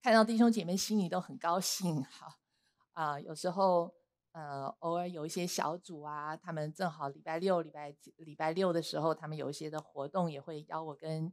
看到弟兄姐妹，心里都很高兴哈。啊，有时候呃，偶尔有一些小组啊，他们正好礼拜六、礼拜礼拜六的时候，他们有一些的活动，也会邀我跟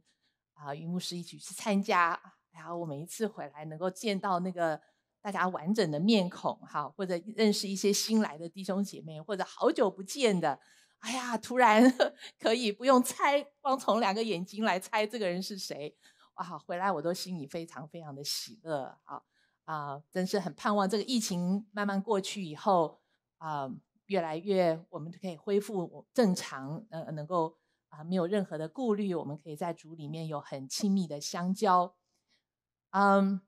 啊云牧师一起去参加。然后我每一次回来能够见到那个大家完整的面孔哈，或者认识一些新来的弟兄姐妹，或者好久不见的，哎呀，突然 可以不用猜，光从两个眼睛来猜这个人是谁。啊，回来我都心里非常非常的喜乐啊啊，真是很盼望这个疫情慢慢过去以后啊，越来越我们可以恢复正常，呃，能够啊没有任何的顾虑，我们可以在组里面有很亲密的相交。嗯，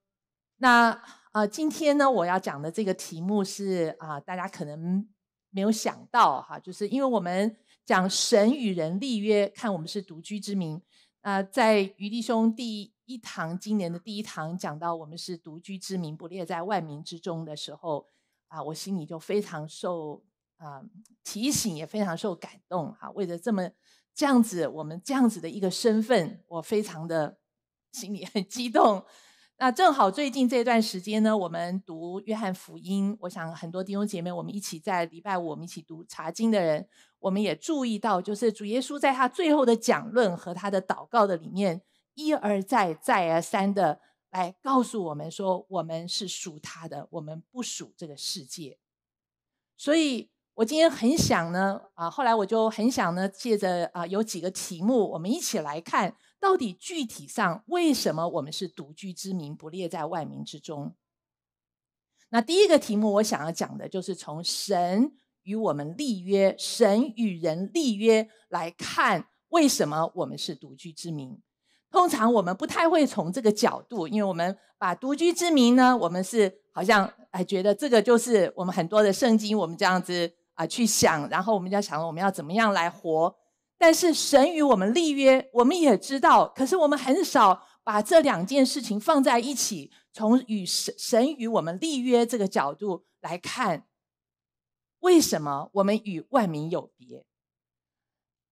那啊，今天呢我要讲的这个题目是啊，大家可能没有想到哈，就是因为我们讲神与人立约，看我们是独居之民。啊，在余弟兄第一堂今年的第一堂讲到我们是独居之民，不列在外民之中的时候，啊，我心里就非常受啊提醒，也非常受感动啊。为了这么这样子，我们这样子的一个身份，我非常的心里很激动。那正好最近这段时间呢，我们读约翰福音，我想很多弟兄姐妹，我们一起在礼拜五，我们一起读查经的人，我们也注意到，就是主耶稣在他最后的讲论和他的祷告的里面，一而再，再而三的来告诉我们说，我们是属他的，我们不属这个世界。所以我今天很想呢，啊，后来我就很想呢，借着啊，有几个题目，我们一起来看。到底具体上为什么我们是独居之民，不列在外民之中？那第一个题目我想要讲的就是从神与我们立约，神与人立约来看，为什么我们是独居之民？通常我们不太会从这个角度，因为我们把独居之民呢，我们是好像哎觉得这个就是我们很多的圣经，我们这样子啊去想，然后我们要想我们要怎么样来活。但是神与我们立约，我们也知道。可是我们很少把这两件事情放在一起，从与神神与我们立约这个角度来看，为什么我们与万民有别？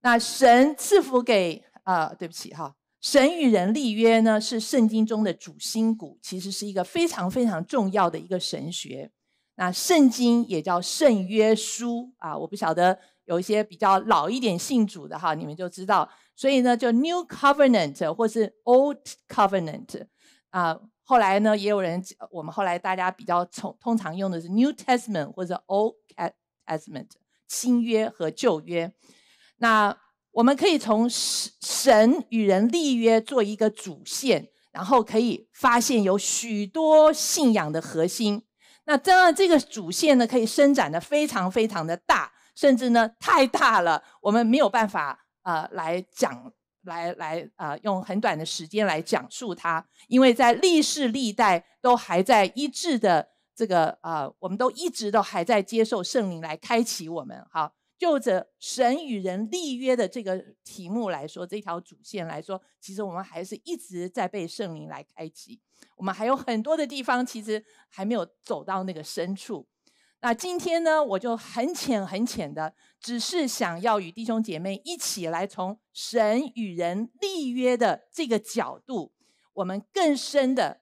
那神赐福给啊，对不起哈，神与人立约呢，是圣经中的主心骨，其实是一个非常非常重要的一个神学。那圣经也叫圣约书啊，我不晓得。有一些比较老一点信主的哈，你们就知道。所以呢，就 New Covenant 或是 Old Covenant 啊。后来呢，也有人，我们后来大家比较从通常用的是 New Testament 或者 Old Testament，新约和旧约。那我们可以从神与人立约做一个主线，然后可以发现有许多信仰的核心。那这样这个主线呢，可以伸展的非常非常的大。甚至呢，太大了，我们没有办法呃来讲，来来呃用很短的时间来讲述它。因为在历世历代都还在一致的这个呃，我们都一直都还在接受圣灵来开启我们。好，就着神与人立约的这个题目来说，这条主线来说，其实我们还是一直在被圣灵来开启。我们还有很多的地方，其实还没有走到那个深处。那今天呢，我就很浅很浅的，只是想要与弟兄姐妹一起来从神与人立约的这个角度，我们更深的、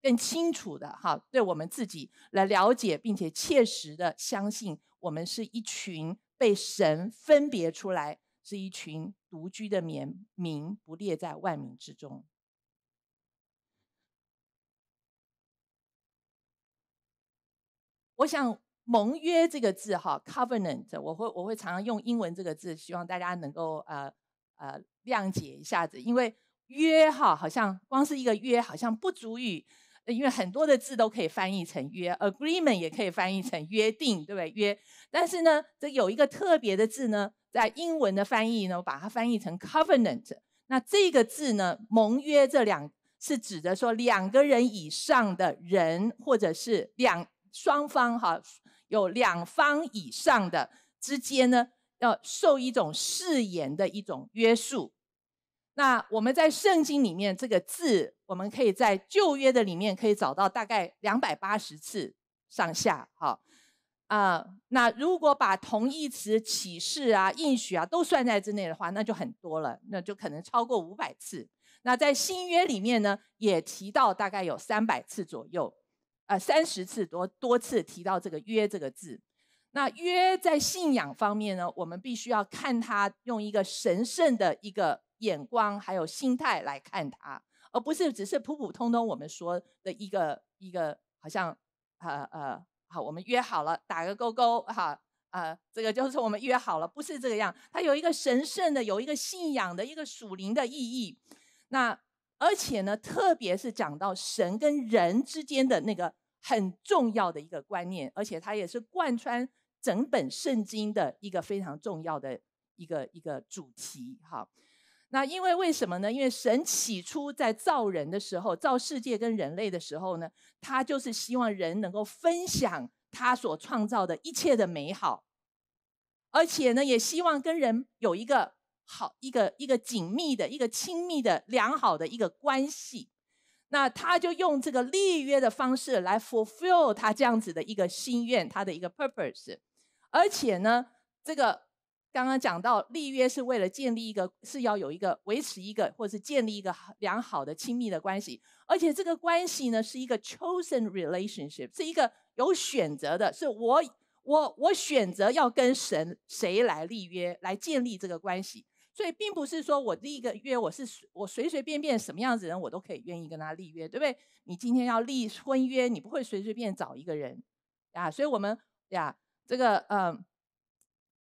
更清楚的哈，对我们自己来了解，并且切实的相信，我们是一群被神分别出来，是一群独居的民，民不列在外民之中。我想“盟约”这个字，哈，covenant，我会我会常常用英文这个字，希望大家能够呃呃谅解一下子，因为“约”哈，好像光是一个“约”，好像不足以，因为很多的字都可以翻译成“约 ”，agreement 也可以翻译成“约定”，对不对？“约”，但是呢，这有一个特别的字呢，在英文的翻译呢，我把它翻译成 covenant。那这个字呢，“盟约”这两是指的说两个人以上的人，或者是两。双方哈有两方以上的之间呢，要受一种誓言的一种约束。那我们在圣经里面这个字，我们可以在旧约的里面可以找到大概两百八十次上下，哈。啊。那如果把同义词、启示啊、应许啊都算在之内的话，那就很多了，那就可能超过五百次。那在新约里面呢，也提到大概有三百次左右。啊，三十次多多次提到这个“约”这个字，那“约”在信仰方面呢，我们必须要看他用一个神圣的一个眼光，还有心态来看他，而不是只是普普通通我们说的一个一个，好像呃呃好，我们约好了，打个勾勾，哈，呃，这个就是我们约好了，不是这个样，他有一个神圣的，有一个信仰的一个属灵的意义。那而且呢，特别是讲到神跟人之间的那个。很重要的一个观念，而且它也是贯穿整本圣经的一个非常重要的一个一个主题。哈，那因为为什么呢？因为神起初在造人的时候，造世界跟人类的时候呢，他就是希望人能够分享他所创造的一切的美好，而且呢，也希望跟人有一个好一个一个紧密的一个亲密的良好的一个关系。那他就用这个立约的方式来 fulfill 他这样子的一个心愿，他的一个 purpose。而且呢，这个刚刚讲到立约是为了建立一个是要有一个维持一个或是建立一个良好的亲密的关系，而且这个关系呢是一个 chosen relationship，是一个有选择的，是我我我选择要跟神谁来立约来建立这个关系。所以并不是说我立个约，我是我随随便便什么样子人我都可以愿意跟他立约，对不对？你今天要立婚约，你不会随随便找一个人，啊？所以我们呀，这个呃，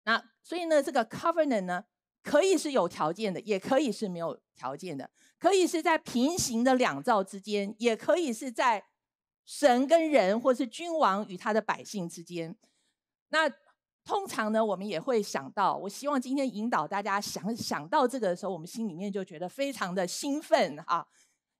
那所以呢，这个 covenant 呢，可以是有条件的，也可以是没有条件的，可以是在平行的两造之间，也可以是在神跟人，或是君王与他的百姓之间。那通常呢，我们也会想到，我希望今天引导大家想想到这个的时候，我们心里面就觉得非常的兴奋哈，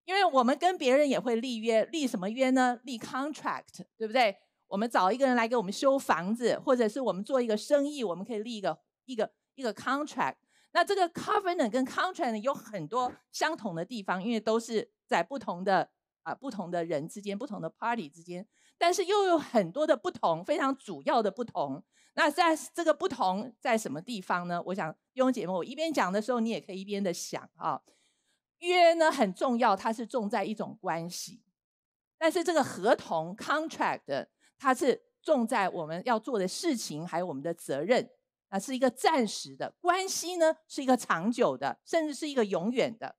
因为我们跟别人也会立约，立什么约呢？立 contract，对不对？我们找一个人来给我们修房子，或者是我们做一个生意，我们可以立一个一个一个 contract。那这个 covenant 跟 contract 有很多相同的地方，因为都是在不同的啊不同的人之间、不同的 party 之间。但是又有很多的不同，非常主要的不同。那在这个不同在什么地方呢？我想，雍姐们，我一边讲的时候，你也可以一边的想啊。约呢很重要，它是重在一种关系；但是这个合同 （contract） 它是重在我们要做的事情，还有我们的责任。啊，是一个暂时的关系呢，是一个长久的，甚至是一个永远的。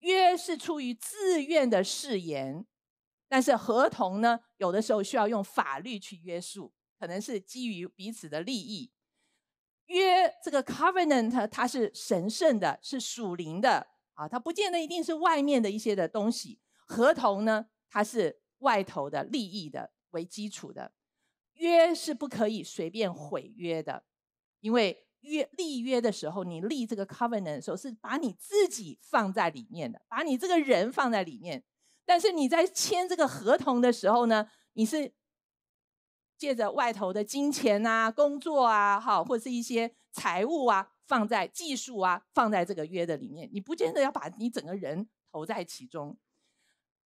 约是出于自愿的誓言。但是合同呢，有的时候需要用法律去约束，可能是基于彼此的利益。约这个 covenant 它是神圣的，是属灵的啊，它不见得一定是外面的一些的东西。合同呢，它是外头的利益的为基础的。约是不可以随便毁约的，因为约立约的时候，你立这个 covenant 时候是把你自己放在里面的，把你这个人放在里面。但是你在签这个合同的时候呢，你是借着外头的金钱啊、工作啊、哈，或是一些财务啊，放在技术啊，放在这个约的里面，你不见得要把你整个人投在其中。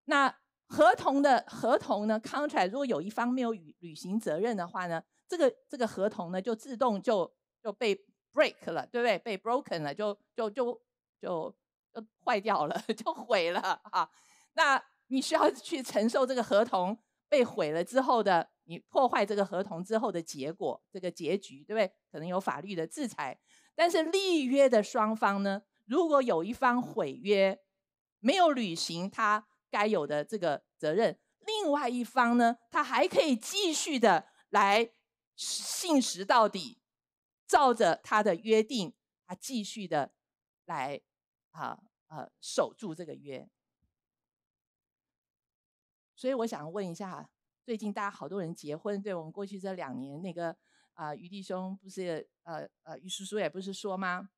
那合同的合同呢，contract，如果有一方没有履履行责任的话呢，这个这个合同呢，就自动就就被 break 了，对不对？被 broken 了，就就就就就坏掉了，就毁了啊。那你需要去承受这个合同被毁了之后的，你破坏这个合同之后的结果，这个结局，对不对？可能有法律的制裁。但是立约的双方呢，如果有一方毁约，没有履行他该有的这个责任，另外一方呢，他还可以继续的来信实到底，照着他的约定，他继续的来啊啊守住这个约。所以我想问一下，最近大家好多人结婚，对我们过去这两年那个啊，余弟兄不是呃呃，余叔叔也不是说吗？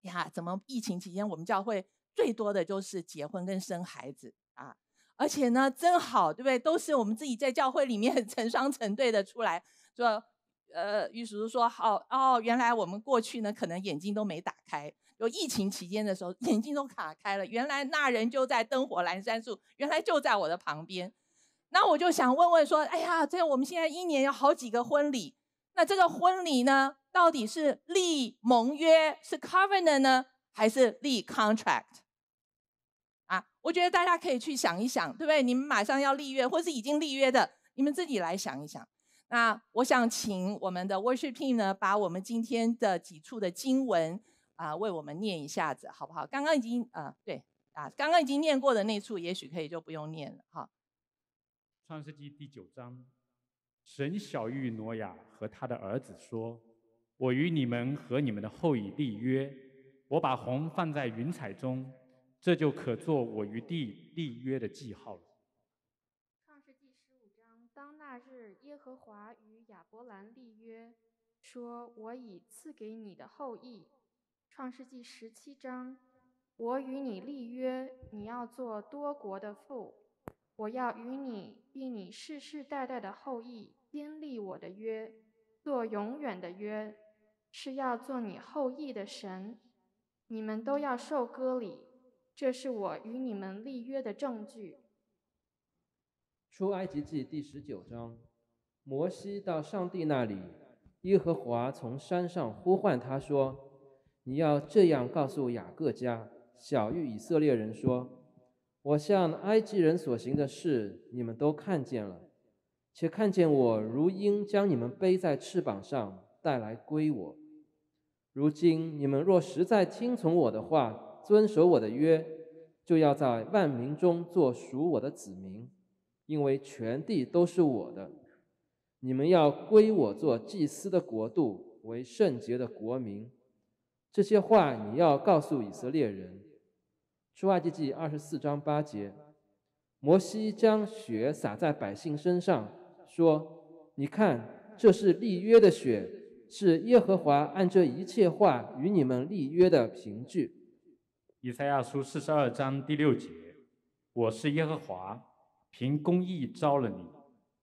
呀，怎么疫情期间我们教会最多的就是结婚跟生孩子啊？而且呢，真好，对不对？都是我们自己在教会里面 成双成对的出来，说呃，于叔叔说好哦，原来我们过去呢可能眼睛都没打开。有疫情期间的时候，眼睛都卡开了。原来那人就在灯火阑珊处，原来就在我的旁边。那我就想问问说：哎呀，这我们现在一年有好几个婚礼，那这个婚礼呢，到底是立盟约是 covenant 呢，还是立 contract 啊？我觉得大家可以去想一想，对不对？你们马上要立约，或是已经立约的，你们自己来想一想。那我想请我们的 worshiping 呢，把我们今天的几处的经文。啊，为我们念一下子好不好？刚刚已经啊，对啊，刚刚已经念过的那处，也许可以就不用念了。哈，《创世纪第九章，神小玉挪亚和他的儿子说：“我与你们和你们的后裔立约，我把虹放在云彩中，这就可做我与地立约的记号了。”《创世纪十五章，当那日耶和华与亚伯兰立约，说：“我已赐给你的后裔。”创世纪十七章，我与你立约，你要做多国的父。我要与你，并你世世代代的后裔，经立我的约，做永远的约，是要做你后裔的神。你们都要受割礼，这是我与你们立约的证据。出埃及记第十九章，摩西到上帝那里，耶和华从山上呼唤他说。你要这样告诉雅各家、小玉以色列人说：“我向埃及人所行的事，你们都看见了，且看见我如鹰将你们背在翅膀上带来归我。如今你们若实在听从我的话，遵守我的约，就要在万民中做属我的子民，因为全地都是我的。你们要归我做祭司的国度，为圣洁的国民。”这些话你要告诉以色列人，出埃及记二十四章八节，摩西将血洒在百姓身上，说：“你看，这是立约的血，是耶和华按这一切话与你们立约的凭据。”以赛亚书四十二章第六节，我是耶和华，凭公义招了你，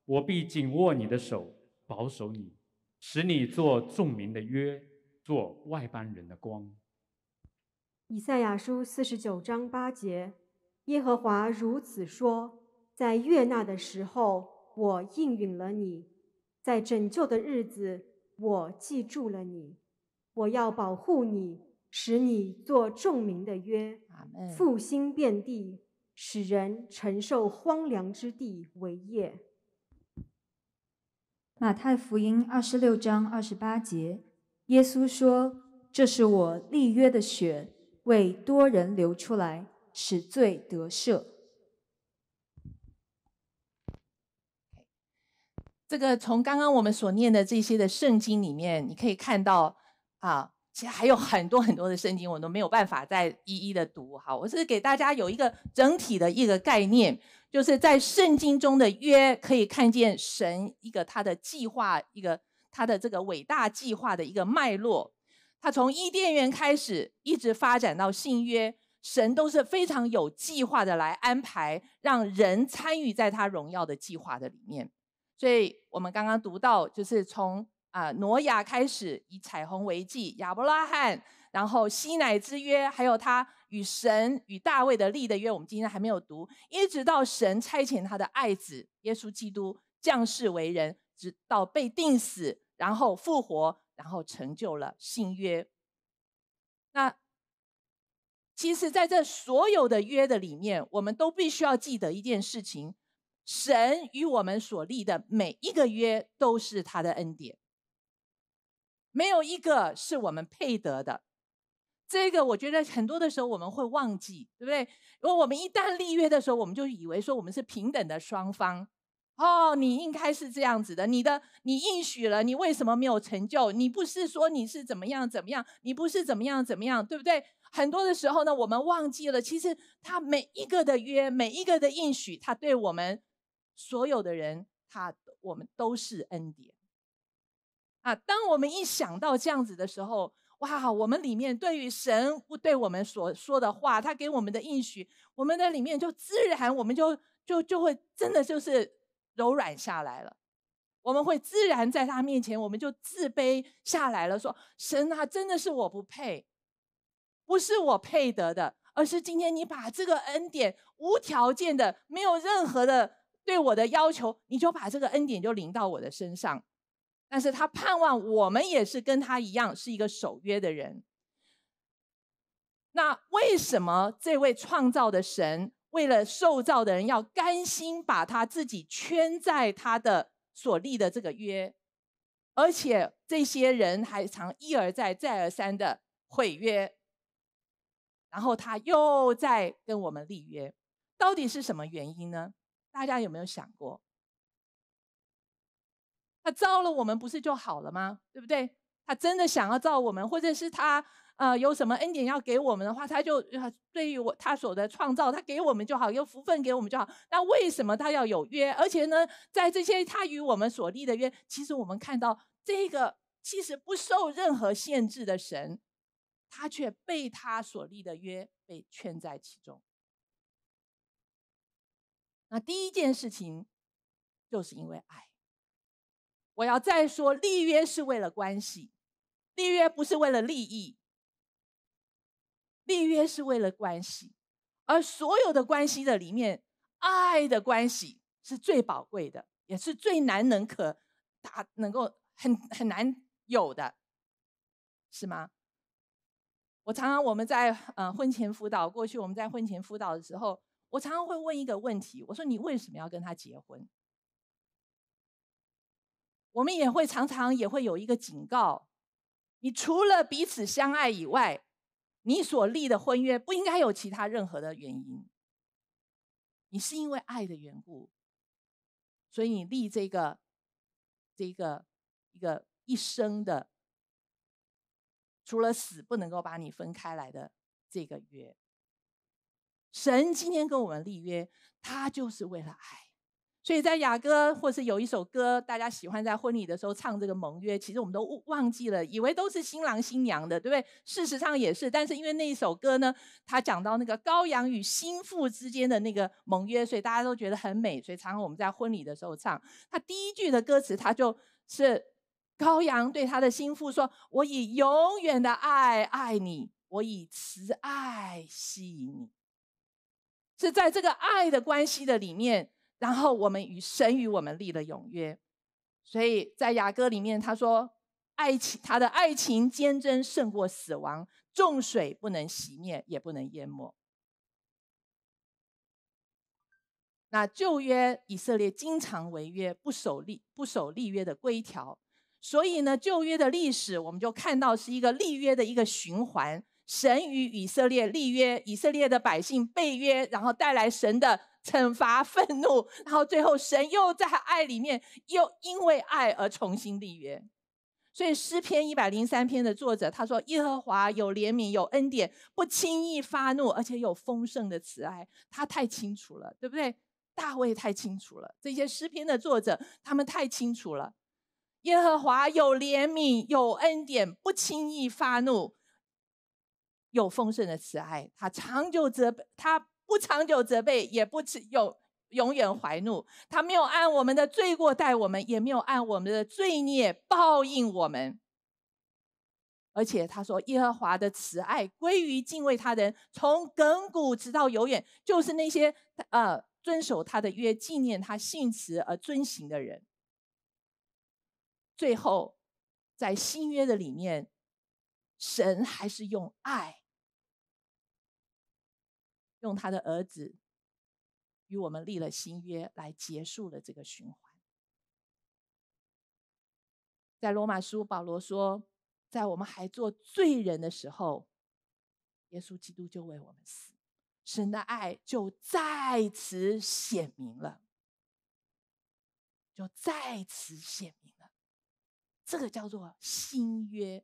我必紧握你的手，保守你，使你做众民的约。做外邦人的光。以赛亚书四十九章八节：耶和华如此说，在悦纳的时候，我应允了你；在拯救的日子，我记住了你。我要保护你，使你做众民的约，复兴遍地，使人承受荒凉之地为业。马太福音二十六章二十八节。耶稣说：“这是我立约的血，为多人流出来，使罪得赦。”这个从刚刚我们所念的这些的圣经里面，你可以看到啊，其实还有很多很多的圣经，我都没有办法再一一的读哈。我是给大家有一个整体的一个概念，就是在圣经中的约，可以看见神一个他的计划一个。他的这个伟大计划的一个脉络，他从伊甸园开始，一直发展到信约，神都是非常有计划的来安排，让人参与在他荣耀的计划的里面。所以，我们刚刚读到，就是从啊挪亚开始，以彩虹为记；亚伯拉罕，然后西乃之约，还有他与神与大卫的立的约，我们今天还没有读，一直到神差遣他的爱子耶稣基督降世为人，直到被定死。然后复活，然后成就了新约。那其实，在这所有的约的里面，我们都必须要记得一件事情：神与我们所立的每一个约都是他的恩典，没有一个是我们配得的。这个我觉得很多的时候我们会忘记，对不对？如果我们一旦立约的时候，我们就以为说我们是平等的双方。哦，你应该是这样子的。你的你应许了，你为什么没有成就？你不是说你是怎么样怎么样？你不是怎么样怎么样，对不对？很多的时候呢，我们忘记了，其实他每一个的约，每一个的应许，他对我们所有的人，他我们都是恩典啊。当我们一想到这样子的时候，哇，我们里面对于神对我们所说的话，他给我们的应许，我们的里面就自然，我们就就就会真的就是。柔软下来了，我们会自然在他面前，我们就自卑下来了，说神啊，真的是我不配，不是我配得的，而是今天你把这个恩典无条件的，没有任何的对我的要求，你就把这个恩典就临到我的身上。但是他盼望我们也是跟他一样，是一个守约的人。那为什么这位创造的神？为了受造的人，要甘心把他自己圈在他的所立的这个约，而且这些人还常一而再、再而三的毁约，然后他又在跟我们立约，到底是什么原因呢？大家有没有想过？他造了我们，不是就好了吗？对不对？他真的想要造我们，或者是他？啊，有什么恩典要给我们的话，他就对于我他所的创造，他给我们就好，有福分给我们就好。那为什么他要有约？而且呢，在这些他与我们所立的约，其实我们看到这个其实不受任何限制的神，他却被他所立的约被圈在其中。那第一件事情就是因为爱。我要再说，立约是为了关系，立约不是为了利益。立约是为了关系，而所有的关系的里面，爱的关系是最宝贵的，也是最难能可达、能够很很难有的，是吗？我常常我们在呃婚前辅导过去，我们在婚前辅导的时候，我常常会问一个问题：我说你为什么要跟他结婚？我们也会常常也会有一个警告，你除了彼此相爱以外。你所立的婚约不应该有其他任何的原因。你是因为爱的缘故，所以你立这个、这个、一个一生的，除了死不能够把你分开来的这个约。神今天跟我们立约，他就是为了爱。所以在雅歌，或是有一首歌，大家喜欢在婚礼的时候唱这个盟约，其实我们都忘记了，以为都是新郎新娘的，对不对？事实上也是，但是因为那一首歌呢，它讲到那个羔羊与心腹之间的那个盟约，所以大家都觉得很美，所以常常我们在婚礼的时候唱。它第一句的歌词，它就是羔羊对他的心腹说：“我以永远的爱爱你，我以慈爱吸引你。”是在这个爱的关系的里面。然后我们与神与我们立了永约，所以在雅歌里面他说爱情他的爱情坚贞胜过死亡，重水不能洗灭也不能淹没。那旧约以色列经常违约不守立不守立约的规条，所以呢旧约的历史我们就看到是一个立约的一个循环，神与以色列立约，以色列的百姓背约，然后带来神的。惩罚愤怒，然后最后神又在爱里面，又因为爱而重新立约。所以诗篇一百零三篇的作者他说：“耶和华有怜悯，有恩典，不轻易发怒，而且有丰盛的慈爱。”他太清楚了，对不对？大卫太清楚了。这些诗篇的作者他们太清楚了。耶和华有怜悯，有恩典，不轻易发怒，有丰盛的慈爱。他长久责他。不长久责备，也不有永远怀怒。他没有按我们的罪过待我们，也没有按我们的罪孽报应我们。而且他说：“耶和华的慈爱归于敬畏他人，从亘古直到永远，就是那些呃遵守他的约、纪念他信词而遵行的人。”最后，在新约的里面，神还是用爱。用他的儿子与我们立了新约，来结束了这个循环。在罗马书，保罗说，在我们还做罪人的时候，耶稣基督就为我们死，神的爱就再次显明了，就再次显明了。这个叫做新约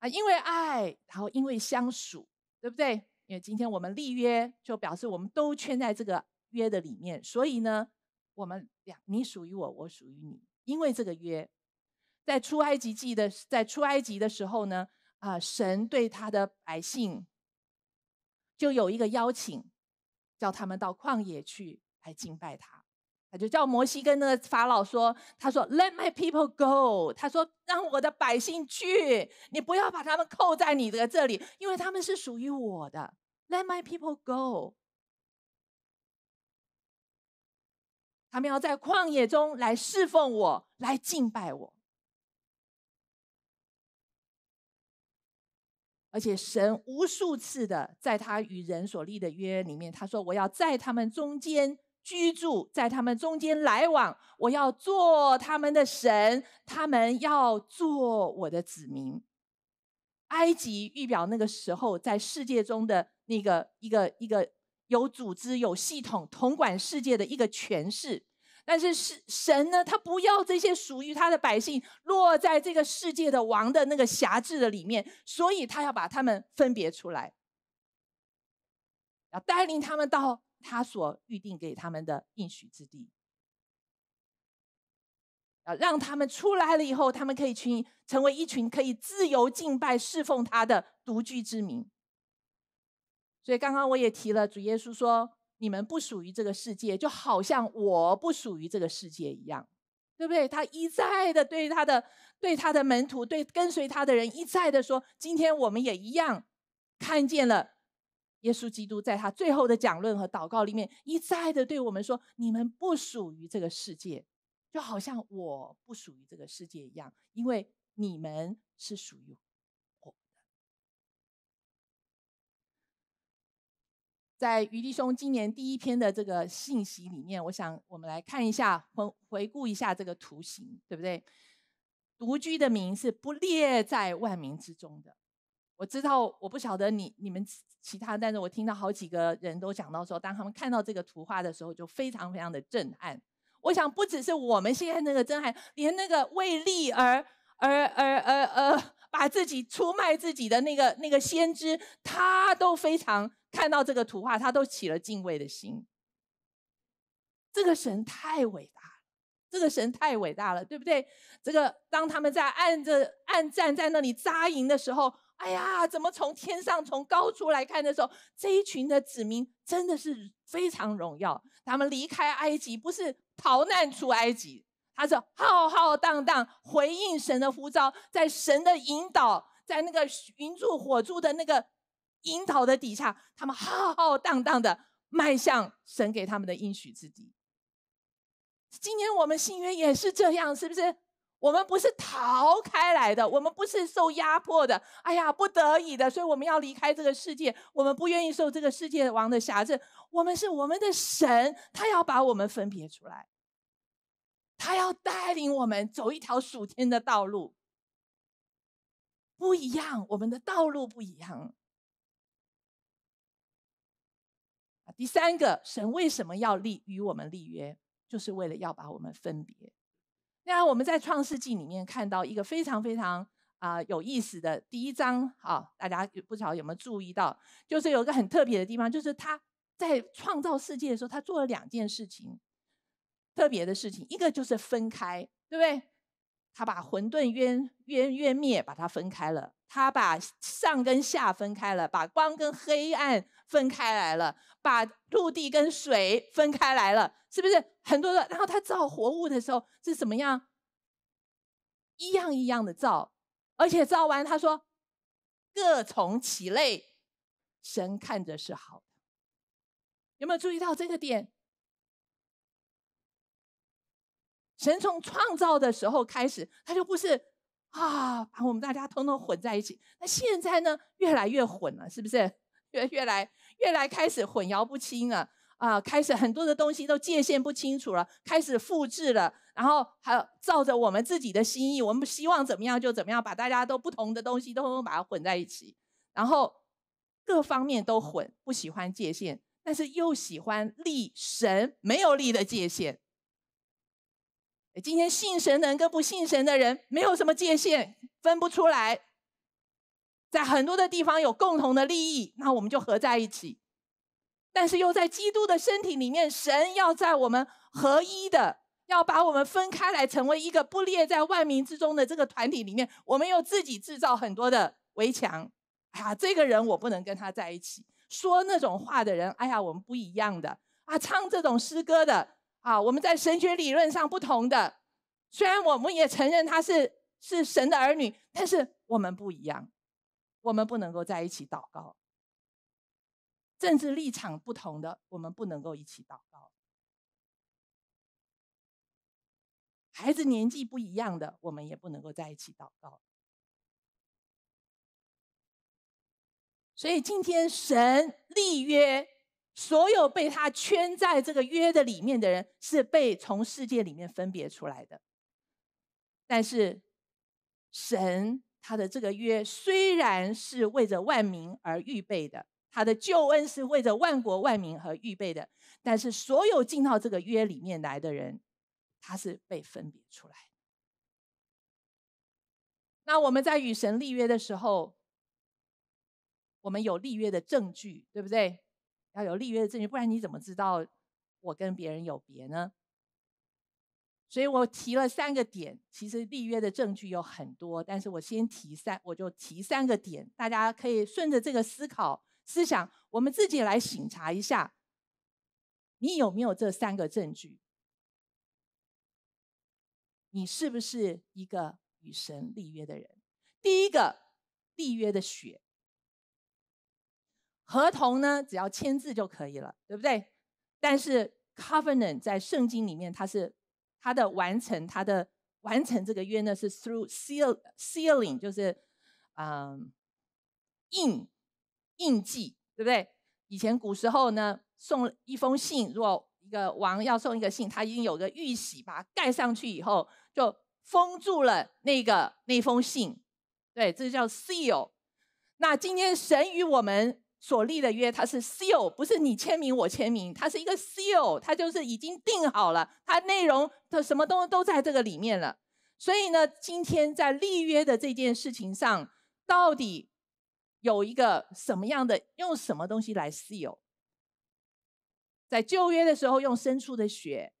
啊，因为爱，然后因为相属。对不对？因为今天我们立约，就表示我们都圈在这个约的里面，所以呢，我们两，你属于我，我属于你。因为这个约，在出埃及记的，在出埃及的时候呢，啊，神对他的百姓就有一个邀请，叫他们到旷野去来敬拜他。他就叫摩西跟那个法老说：“他说 Let my people go。他说让我的百姓去，你不要把他们扣在你的这里，因为他们是属于我的。Let my people go。他们要在旷野中来侍奉我，来敬拜我。而且神无数次的在他与人所立的约里面，他说我要在他们中间。”居住在他们中间来往，我要做他们的神，他们要做我的子民。埃及预表那个时候在世界中的那个一个一个有组织有系统统管世界的一个权势，但是是神呢，他不要这些属于他的百姓落在这个世界的王的那个辖制的里面，所以他要把他们分别出来，要带领他们到。他所预定给他们的应许之地，啊，让他们出来了以后，他们可以群成为一群可以自由敬拜侍奉他的独居之民。所以刚刚我也提了，主耶稣说：“你们不属于这个世界，就好像我不属于这个世界一样，对不对？”他一再的对他的对他的门徒对跟随他的人一再的说：“今天我们也一样看见了。”耶稣基督在他最后的讲论和祷告里面一再的对我们说：“你们不属于这个世界，就好像我不属于这个世界一样，因为你们是属于我的。”在余弟兄今年第一篇的这个信息里面，我想我们来看一下，回回顾一下这个图形，对不对？独居的名是不列在万民之中的。我知道，我不晓得你你们其他，但是我听到好几个人都讲到说，当他们看到这个图画的时候，就非常非常的震撼。我想，不只是我们现在那个震撼，连那个为利而而而而而把自己出卖自己的那个那个先知，他都非常看到这个图画，他都起了敬畏的心。这个神太伟大这个神太伟大了，对不对？这个当他们在暗着暗站在那里扎营的时候。哎呀，怎么从天上从高处来看的时候，这一群的子民真的是非常荣耀。他们离开埃及，不是逃难出埃及，他是浩浩荡荡回应神的呼召，在神的引导，在那个云柱火柱的那个引导的底下，他们浩浩荡荡的迈向神给他们的应许之地。今年我们信约也是这样，是不是？我们不是逃开来的，我们不是受压迫的，哎呀，不得已的，所以我们要离开这个世界。我们不愿意受这个世界王的辖制。我们是我们的神，他要把我们分别出来，他要带领我们走一条属天的道路，不一样，我们的道路不一样。第三个，神为什么要立与我们立约，就是为了要把我们分别。那我们在《创世纪》里面看到一个非常非常啊有意思的第一章啊，大家不知道有没有注意到，就是有个很特别的地方，就是他在创造世界的时候，他做了两件事情，特别的事情，一个就是分开，对不对？他把混沌渊渊渊灭，把它分开了，他把上跟下分开了，把光跟黑暗。分开来了，把陆地跟水分开来了，是不是很多的？然后他造活物的时候是怎么样？一样一样的造，而且造完他说各从其类，神看着是好的。有没有注意到这个点？神从创造的时候开始，他就不是啊，把我们大家统统混在一起。那现在呢，越来越混了，是不是？越越来。越来开始混淆不清了，啊，开始很多的东西都界限不清楚了，开始复制了，然后还照着我们自己的心意，我们希望怎么样就怎么样，把大家都不同的东西都把它混在一起，然后各方面都混，不喜欢界限，但是又喜欢立神没有立的界限。今天信神人跟不信神的人没有什么界限，分不出来。在很多的地方有共同的利益，那我们就合在一起。但是又在基督的身体里面，神要在我们合一的，要把我们分开来成为一个不列在万民之中的这个团体里面。我们又自己制造很多的围墙。哎呀，这个人我不能跟他在一起。说那种话的人，哎呀，我们不一样的啊。唱这种诗歌的啊，我们在神学理论上不同的。虽然我们也承认他是是神的儿女，但是我们不一样。我们不能够在一起祷告。政治立场不同的，我们不能够一起祷告。孩子年纪不一样的，我们也不能够在一起祷告。所以今天神立约，所有被他圈在这个约的里面的人，是被从世界里面分别出来的。但是神。他的这个约虽然是为着万民而预备的，他的救恩是为着万国万民而预备的，但是所有进到这个约里面来的人，他是被分别出来。那我们在与神立约的时候，我们有立约的证据，对不对？要有立约的证据，不然你怎么知道我跟别人有别呢？所以我提了三个点，其实立约的证据有很多，但是我先提三，我就提三个点，大家可以顺着这个思考思想，我们自己来醒察一下，你有没有这三个证据？你是不是一个与神立约的人？第一个，立约的血，合同呢只要签字就可以了，对不对？但是 covenant 在圣经里面它是它的完成，它的完成这个约呢，是 through seal sealing，就是，嗯，印印记，对不对？以前古时候呢，送一封信，如果一个王要送一个信，他已经有个玉玺把它盖上去以后，就封住了那个那封信，对，这叫 seal。那今天神与我们。所立的约，它是 seal，不是你签名我签名，它是一个 seal，它就是已经定好了，它内容的什么东西都在这个里面了。所以呢，今天在立约的这件事情上，到底有一个什么样的用什么东西来 seal？在旧约的时候用牲畜的血，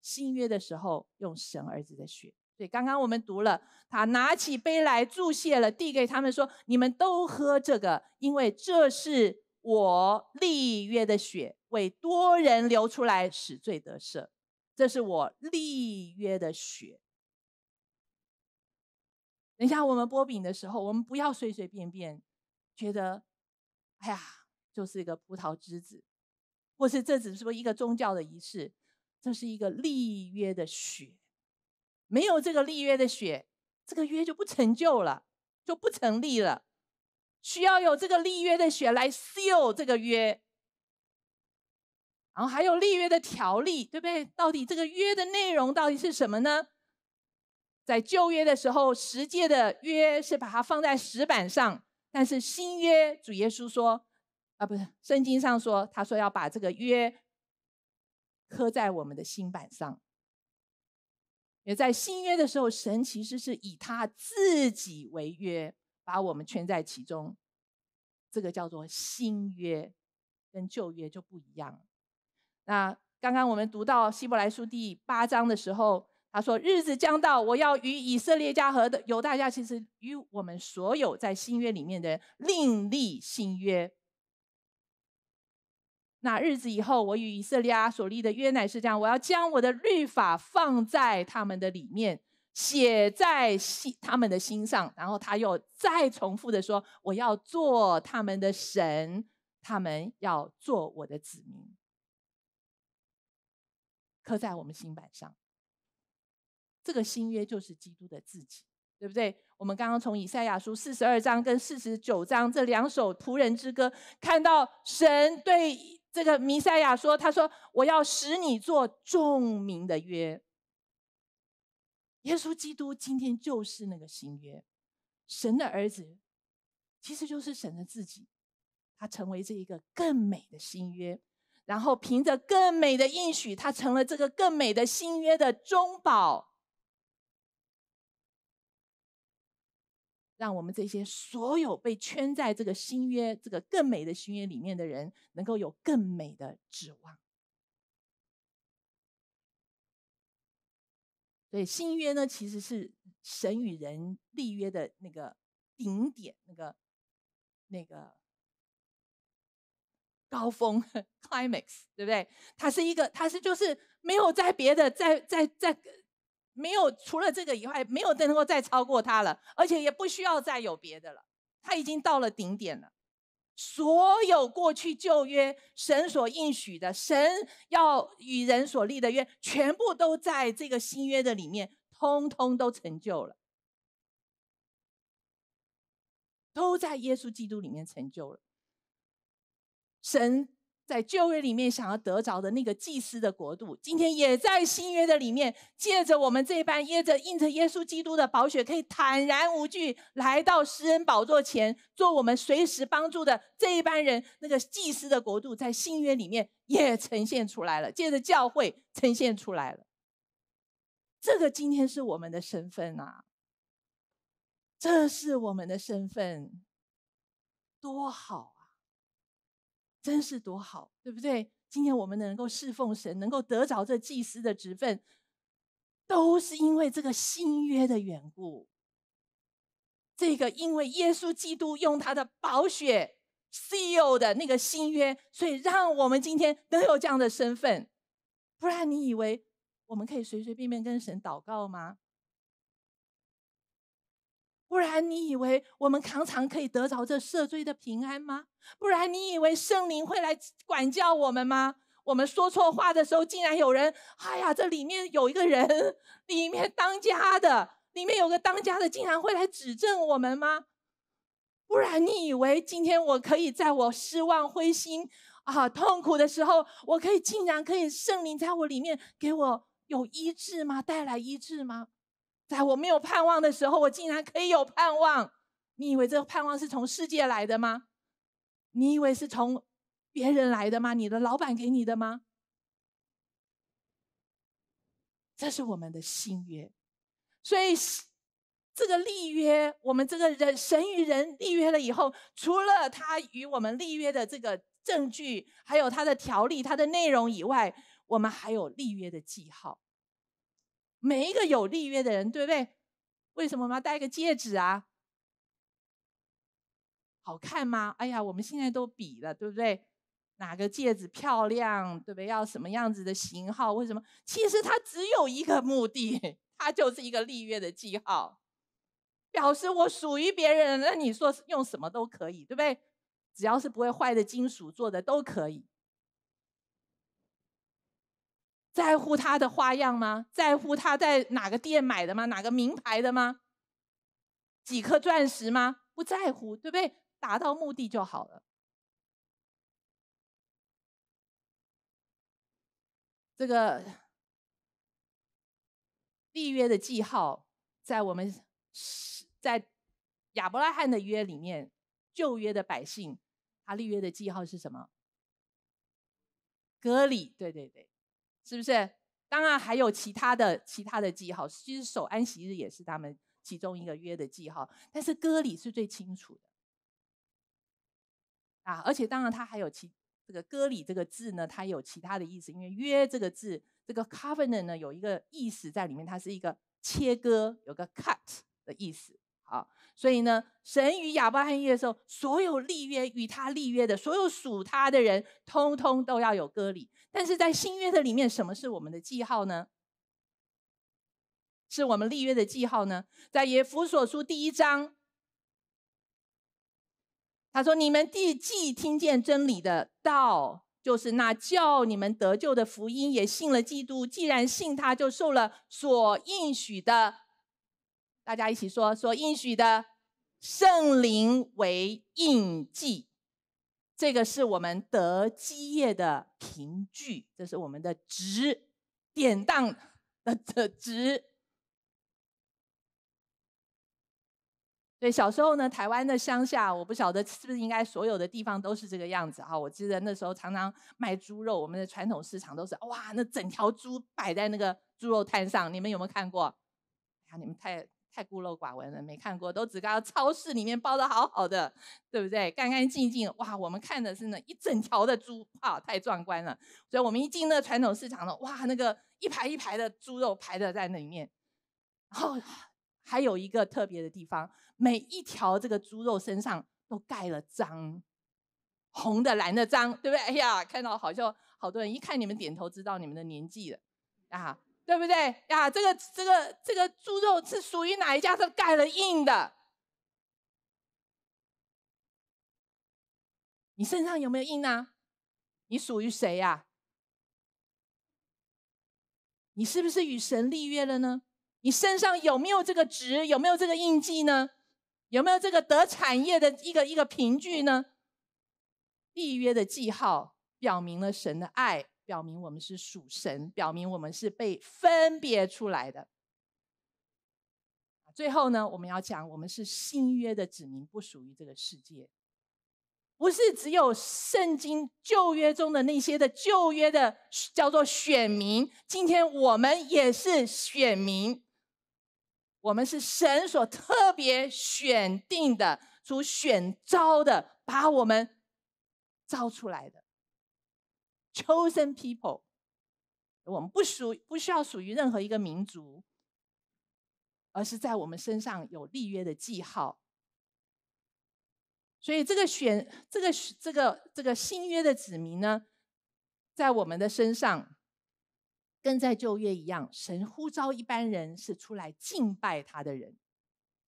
新约的时候用神儿子的血。对，刚刚我们读了，他拿起杯来注谢了，递给他们说：“你们都喝这个，因为这是我立约的血，为多人流出来，使罪得赦。这是我立约的血。”等一下我们剥饼的时候，我们不要随随便便觉得，哎呀，就是一个葡萄汁子，或是这只是不是一个宗教的仪式，这是一个立约的血。没有这个立约的血，这个约就不成就了，就不成立了。需要有这个立约的血来 seal 这个约。然后还有立约的条例，对不对？到底这个约的内容到底是什么呢？在旧约的时候，十诫的约是把它放在石板上，但是新约主耶稣说，啊，不是圣经上说，他说要把这个约刻在我们的心板上。也在新约的时候，神其实是以他自己为约，把我们圈在其中，这个叫做新约，跟旧约就不一样。那刚刚我们读到希伯来书第八章的时候，他说日子将到，我要与以色列家和的犹大家，其实与我们所有在新约里面的人另立新约。那日子以后，我与以色列所立的约乃是这样：我要将我的律法放在他们的里面，写在心他们的心上。然后他又再重复的说：“我要做他们的神，他们要做我的子民。”刻在我们心板上，这个新约就是基督的自己，对不对？我们刚刚从以赛亚书四十二章跟四十九章这两首仆人之歌，看到神对。这个弥赛亚说：“他说我要使你做众民的约。”耶稣基督今天就是那个新约，神的儿子其实就是神的自己，他成为这一个更美的新约，然后凭着更美的应许，他成了这个更美的新约的中保。让我们这些所有被圈在这个新约、这个更美的新约里面的人，能够有更美的指望。所以新约呢，其实是神与人立约的那个顶点、那个那个高峰 （climax），对不对？它是一个，它是就是没有在别的，在在在。没有，除了这个以外，没有能够再超过他了，而且也不需要再有别的了。他已经到了顶点了。所有过去旧约神所应许的，神要与人所立的约，全部都在这个新约的里面，通通都成就了，都在耶稣基督里面成就了。神。在旧约里面想要得着的那个祭司的国度，今天也在新约的里面，借着我们这一班，借着印着耶稣基督的宝血，可以坦然无惧来到十人宝座前，做我们随时帮助的这一班人。那个祭司的国度在新约里面也呈现出来了，借着教会呈现出来了。这个今天是我们的身份呐，这是我们的身份，多好！真是多好，对不对？今天我们能够侍奉神，能够得着这祭司的职分，都是因为这个新约的缘故。这个因为耶稣基督用他的宝血 seal 的那个新约，所以让我们今天能有这样的身份。不然你以为我们可以随随便便跟神祷告吗？不然你以为我们常常可以得着这赦罪的平安吗？不然你以为圣灵会来管教我们吗？我们说错话的时候，竟然有人，哎呀，这里面有一个人，里面当家的，里面有个当家的，竟然会来指证我们吗？不然你以为今天我可以在我失望、灰心、啊痛苦的时候，我可以竟然可以圣灵在我里面给我有医治吗？带来医治吗？在我没有盼望的时候，我竟然可以有盼望。你以为这个盼望是从世界来的吗？你以为是从别人来的吗？你的老板给你的吗？这是我们的心约。所以这个立约，我们这个人神与人立约了以后，除了他与我们立约的这个证据，还有他的条例、他的内容以外，我们还有立约的记号。每一个有立约的人，对不对？为什么要戴个戒指啊？好看吗？哎呀，我们现在都比了，对不对？哪个戒指漂亮，对不对？要什么样子的型号？为什么？其实它只有一个目的，它就是一个立约的记号，表示我属于别人。那你说用什么都可以，对不对？只要是不会坏的金属做的都可以。在乎他的花样吗？在乎他在哪个店买的吗？哪个名牌的吗？几颗钻石吗？不在乎，对不对？达到目的就好了。这个立约的记号，在我们在亚伯拉罕的约里面，旧约的百姓他立约的记号是什么？割礼，对对对。是不是？当然还有其他的其他的记号，其实守安息日也是他们其中一个约的记号。但是歌里是最清楚的啊！而且当然，它还有其这个歌里这个字呢，它有其他的意思。因为约这个字，这个 covenant 呢，有一个意思在里面，它是一个切割，有个 cut 的意思好，所以呢，神与亚伯拉罕约的时候，所有立约与他立约的所有属他的人，通通都要有割礼。但是在新约的里面，什么是我们的记号呢？是我们立约的记号呢？在耶弗所书第一章，他说：“你们既既听见真理的道，就是那叫你们得救的福音，也信了基督，既然信他，就受了所应许的。大家一起说：所应许的圣灵为印记。”这个是我们得基业的凭据，这是我们的值典当的的值。对，小时候呢，台湾的乡下，我不晓得是不是应该所有的地方都是这个样子啊。我记得那时候常常卖猪肉，我们的传统市场都是哇，那整条猪摆在那个猪肉摊上，你们有没有看过？啊，你们太……太孤陋寡闻了，没看过，都只看到超市里面包的好好的，对不对？干干净净。哇，我们看的是那一整条的猪，哇，太壮观了。所以我们一进那个传统市场呢，哇，那个一排一排的猪肉排的在那里面。然后还有一个特别的地方，每一条这个猪肉身上都盖了章，红的、蓝的章，对不对？哎呀，看到好像好多人一看你们点头，知道你们的年纪了啊。对不对呀？这个、这个、这个猪肉是属于哪一家？是盖了印的？你身上有没有印呢？你属于谁呀？你是不是与神立约了呢？你身上有没有这个值？有没有这个印记呢？有没有这个得产业的一个一个凭据呢？立约的记号表明了神的爱。表明我们是属神，表明我们是被分别出来的。最后呢，我们要讲，我们是新约的子民，不属于这个世界，不是只有圣经旧约中的那些的旧约的叫做选民，今天我们也是选民，我们是神所特别选定的、所选召的，把我们召出来的。Chosen people，我们不属不需要属于任何一个民族，而是在我们身上有立约的记号。所以这个选这个这个这个新约的子民呢，在我们的身上，跟在旧约一样，神呼召一般人是出来敬拜他的人，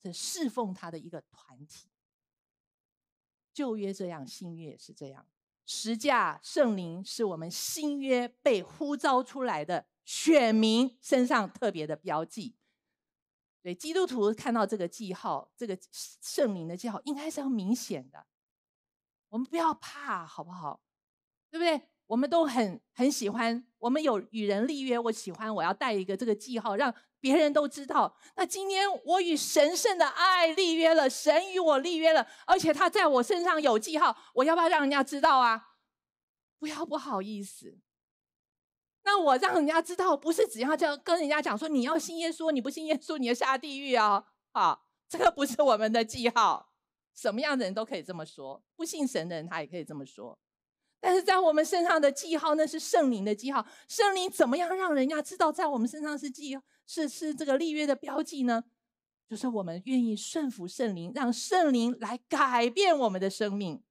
这侍奉他的一个团体。旧约这样，新约也是这样。十架圣灵是我们新约被呼召出来的选民身上特别的标记，对基督徒看到这个记号，这个圣灵的记号应该是要明显的，我们不要怕，好不好？对不对？我们都很很喜欢，我们有与人立约。我喜欢，我要带一个这个记号，让别人都知道。那今天我与神圣的爱立约了，神与我立约了，而且他在我身上有记号。我要不要让人家知道啊？不要不好意思。那我让人家知道，不是只要叫跟人家讲说你要信耶稣，你不信耶稣你要下地狱啊？好，这个不是我们的记号，什么样的人都可以这么说，不信神的人他也可以这么说。但是在我们身上的记号，那是圣灵的记号。圣灵怎么样让人家知道在我们身上是记，是是这个立约的标记呢？就是我们愿意顺服圣灵，让圣灵来改变我们的生命，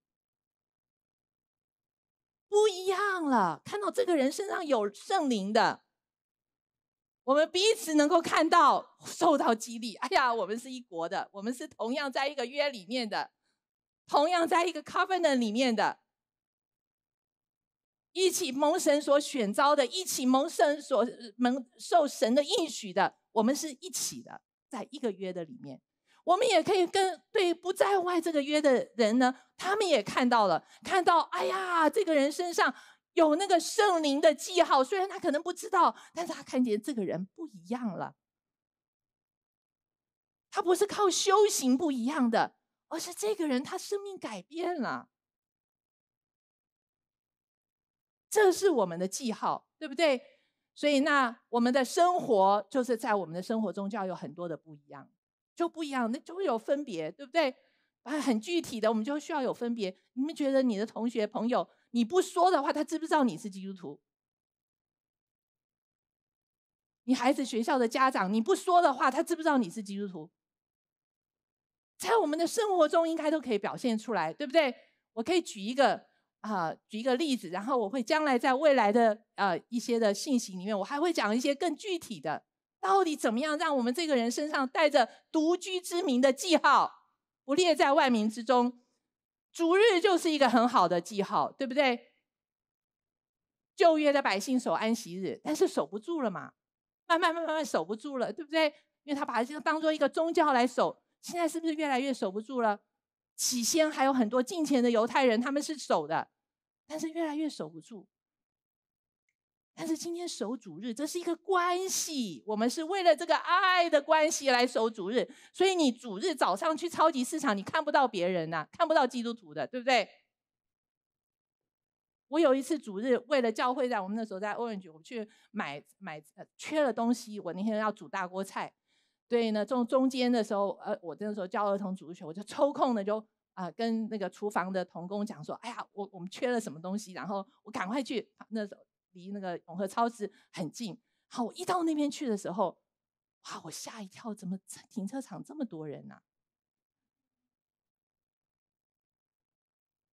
不一样了。看到这个人身上有圣灵的，我们彼此能够看到受到激励。哎呀，我们是一国的，我们是同样在一个约里面的，同样在一个 covenant 里面的。一起蒙神所选召的，一起蒙神所蒙受神的应许的，我们是一起的，在一个约的里面。我们也可以跟对不在外这个约的人呢，他们也看到了，看到哎呀，这个人身上有那个圣灵的记号，虽然他可能不知道，但是他看见这个人不一样了。他不是靠修行不一样的，而是这个人他生命改变了。这是我们的记号，对不对？所以那我们的生活就是在我们的生活中就要有很多的不一样，就不一样，那就会有分别，对不对？啊，很具体的，我们就需要有分别。你们觉得你的同学、朋友，你不说的话，他知不知道你是基督徒？你孩子学校的家长，你不说的话，他知不知道你是基督徒？在我们的生活中，应该都可以表现出来，对不对？我可以举一个。啊，举一个例子，然后我会将来在未来的呃一些的信息里面，我还会讲一些更具体的，到底怎么样让我们这个人身上带着独居之名的记号，不列在外民之中，逐日就是一个很好的记号，对不对？旧约的百姓守安息日，但是守不住了嘛，慢慢慢慢慢守不住了，对不对？因为他把这个当做一个宗教来守，现在是不是越来越守不住了？起先还有很多近前的犹太人，他们是守的，但是越来越守不住。但是今天守主日，这是一个关系，我们是为了这个爱的关系来守主日。所以你主日早上去超级市场，你看不到别人呐，看不到基督徒的，对不对？我有一次主日为了教会，在我们那时候在 Orange，我去买买缺了东西，我那天要煮大锅菜。对呢，中中间的时候，呃，我那时候教儿童足球，我就抽空呢，就啊跟那个厨房的童工讲说，哎呀，我我们缺了什么东西，然后我赶快去，那离那个永和超市很近，好，我一到那边去的时候，哇，我吓一跳，怎么停车场这么多人呢？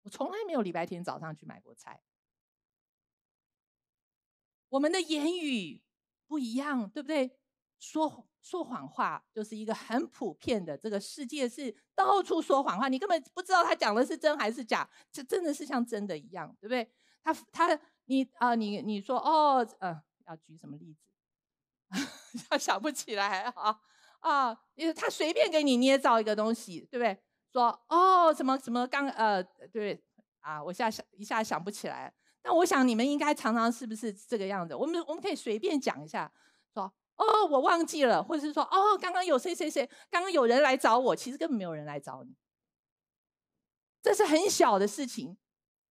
我从来没有礼拜天早上去买过菜。我们的言语不一样，对不对？说。说谎话就是一个很普遍的，这个世界是到处说谎话，你根本不知道他讲的是真还是假，这真的是像真的一样，对不对？他他你啊你你说哦呃要举什么例子？他 想不起来啊啊，他随便给你捏造一个东西，对不对？说哦什么什么刚呃对啊，我现在想一下想不起来。那我想你们应该常常是不是这个样子？我们我们可以随便讲一下。哦，我忘记了，或者是说，哦，刚刚有谁谁谁，刚刚有人来找我，其实根本没有人来找你，这是很小的事情，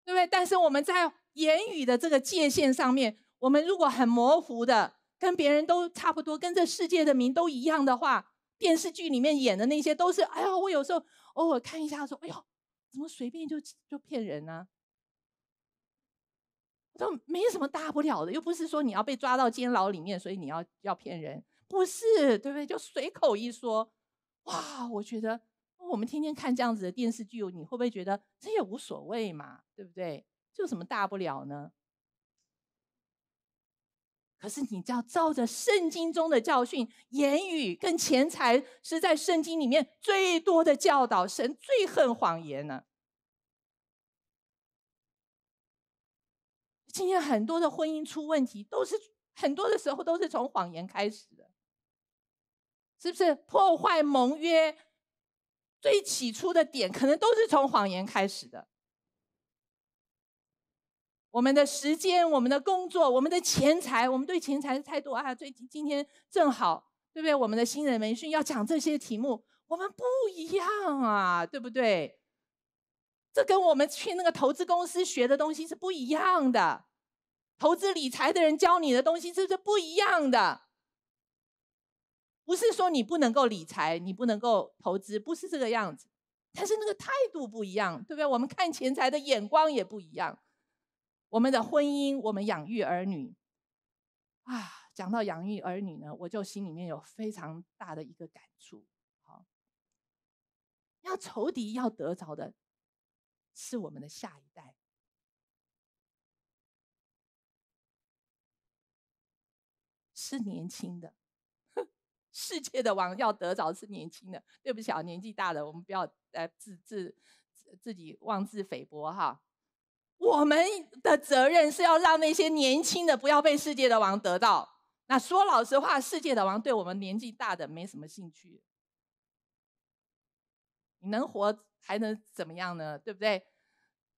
对不对？但是我们在言语的这个界限上面，我们如果很模糊的，跟别人都差不多，跟这世界的名都一样的话，电视剧里面演的那些都是，哎呀，我有时候偶尔看一下，说，哎呦，怎么随便就就骗人呢？这没什么大不了的，又不是说你要被抓到监牢里面，所以你要要骗人，不是，对不对？就随口一说，哇，我觉得我们天天看这样子的电视剧，你会不会觉得这也无所谓嘛，对不对？这有什么大不了呢？可是你要照着圣经中的教训，言语跟钱财是在圣经里面最多的教导，神最恨谎言呢。今天很多的婚姻出问题，都是很多的时候都是从谎言开始的，是不是破坏盟约？最起初的点可能都是从谎言开始的。我们的时间、我们的工作、我们的钱财、我们对钱财的态度啊，最近今天正好，对不对？我们的新人培训要讲这些题目，我们不一样啊，对不对？这跟我们去那个投资公司学的东西是不一样的，投资理财的人教你的东西是不是不一样的？不是说你不能够理财，你不能够投资，不是这个样子。但是那个态度不一样，对不对？我们看钱财的眼光也不一样。我们的婚姻，我们养育儿女啊，讲到养育儿女呢，我就心里面有非常大的一个感触。好，要仇敌要得着的。是我们的下一代，是年轻的 世界的王要得着是年轻的，对不起啊，年纪大的我们不要呃自自自己妄自菲薄哈。我们的责任是要让那些年轻的不要被世界的王得到。那说老实话，世界的王对我们年纪大的没什么兴趣。你能活？还能怎么样呢？对不对？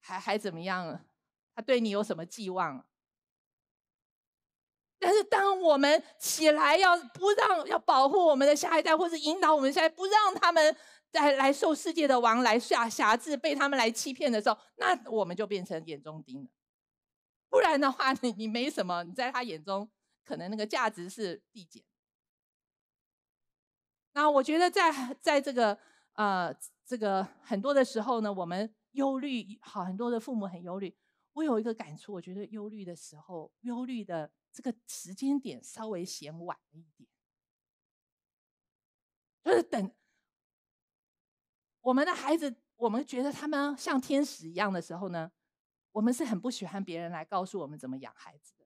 还还怎么样？他对你有什么寄望？但是当我们起来要不让、要保护我们的下一代，或者引导我们一代，不让他们再来受世界的王来下辖制、被他们来欺骗的时候，那我们就变成眼中钉了。不然的话，你你没什么，你在他眼中可能那个价值是递减。那我觉得在在这个呃。这个很多的时候呢，我们忧虑，好，很多的父母很忧虑。我有一个感触，我觉得忧虑的时候，忧虑的这个时间点稍微显晚了一点，就是等我们的孩子，我们觉得他们像天使一样的时候呢，我们是很不喜欢别人来告诉我们怎么养孩子的。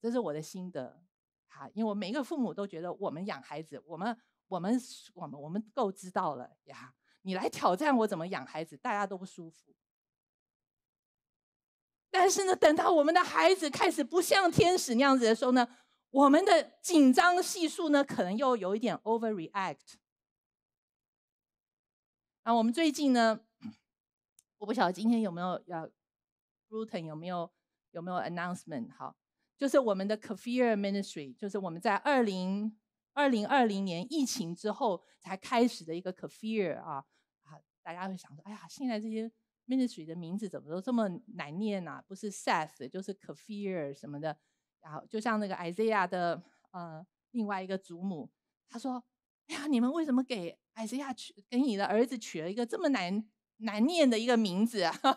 这是我的心得，哈，因为我每一个父母都觉得我们养孩子，我们。我们我们我们够知道了呀！你来挑战我怎么养孩子，大家都不舒服。但是呢，等到我们的孩子开始不像天使那样子的时候呢，我们的紧张系数呢，可能又有一点 overreact。啊，我们最近呢，我不晓得今天有没有要 r u t i n 有没有有没有 announcement？好，就是我们的 Kfir Ministry，就是我们在二零。二零二零年疫情之后才开始的一个 k a f i r 啊啊，大家会想说，哎呀，现在这些 ministry 的名字怎么都这么难念呢？不是 Seth 就是 k a f i r 什么的，然后就像那个 Isaiah 的呃另外一个祖母，他说，哎呀，你们为什么给 Isaiah 取给你的儿子取了一个这么难？难念的一个名字，他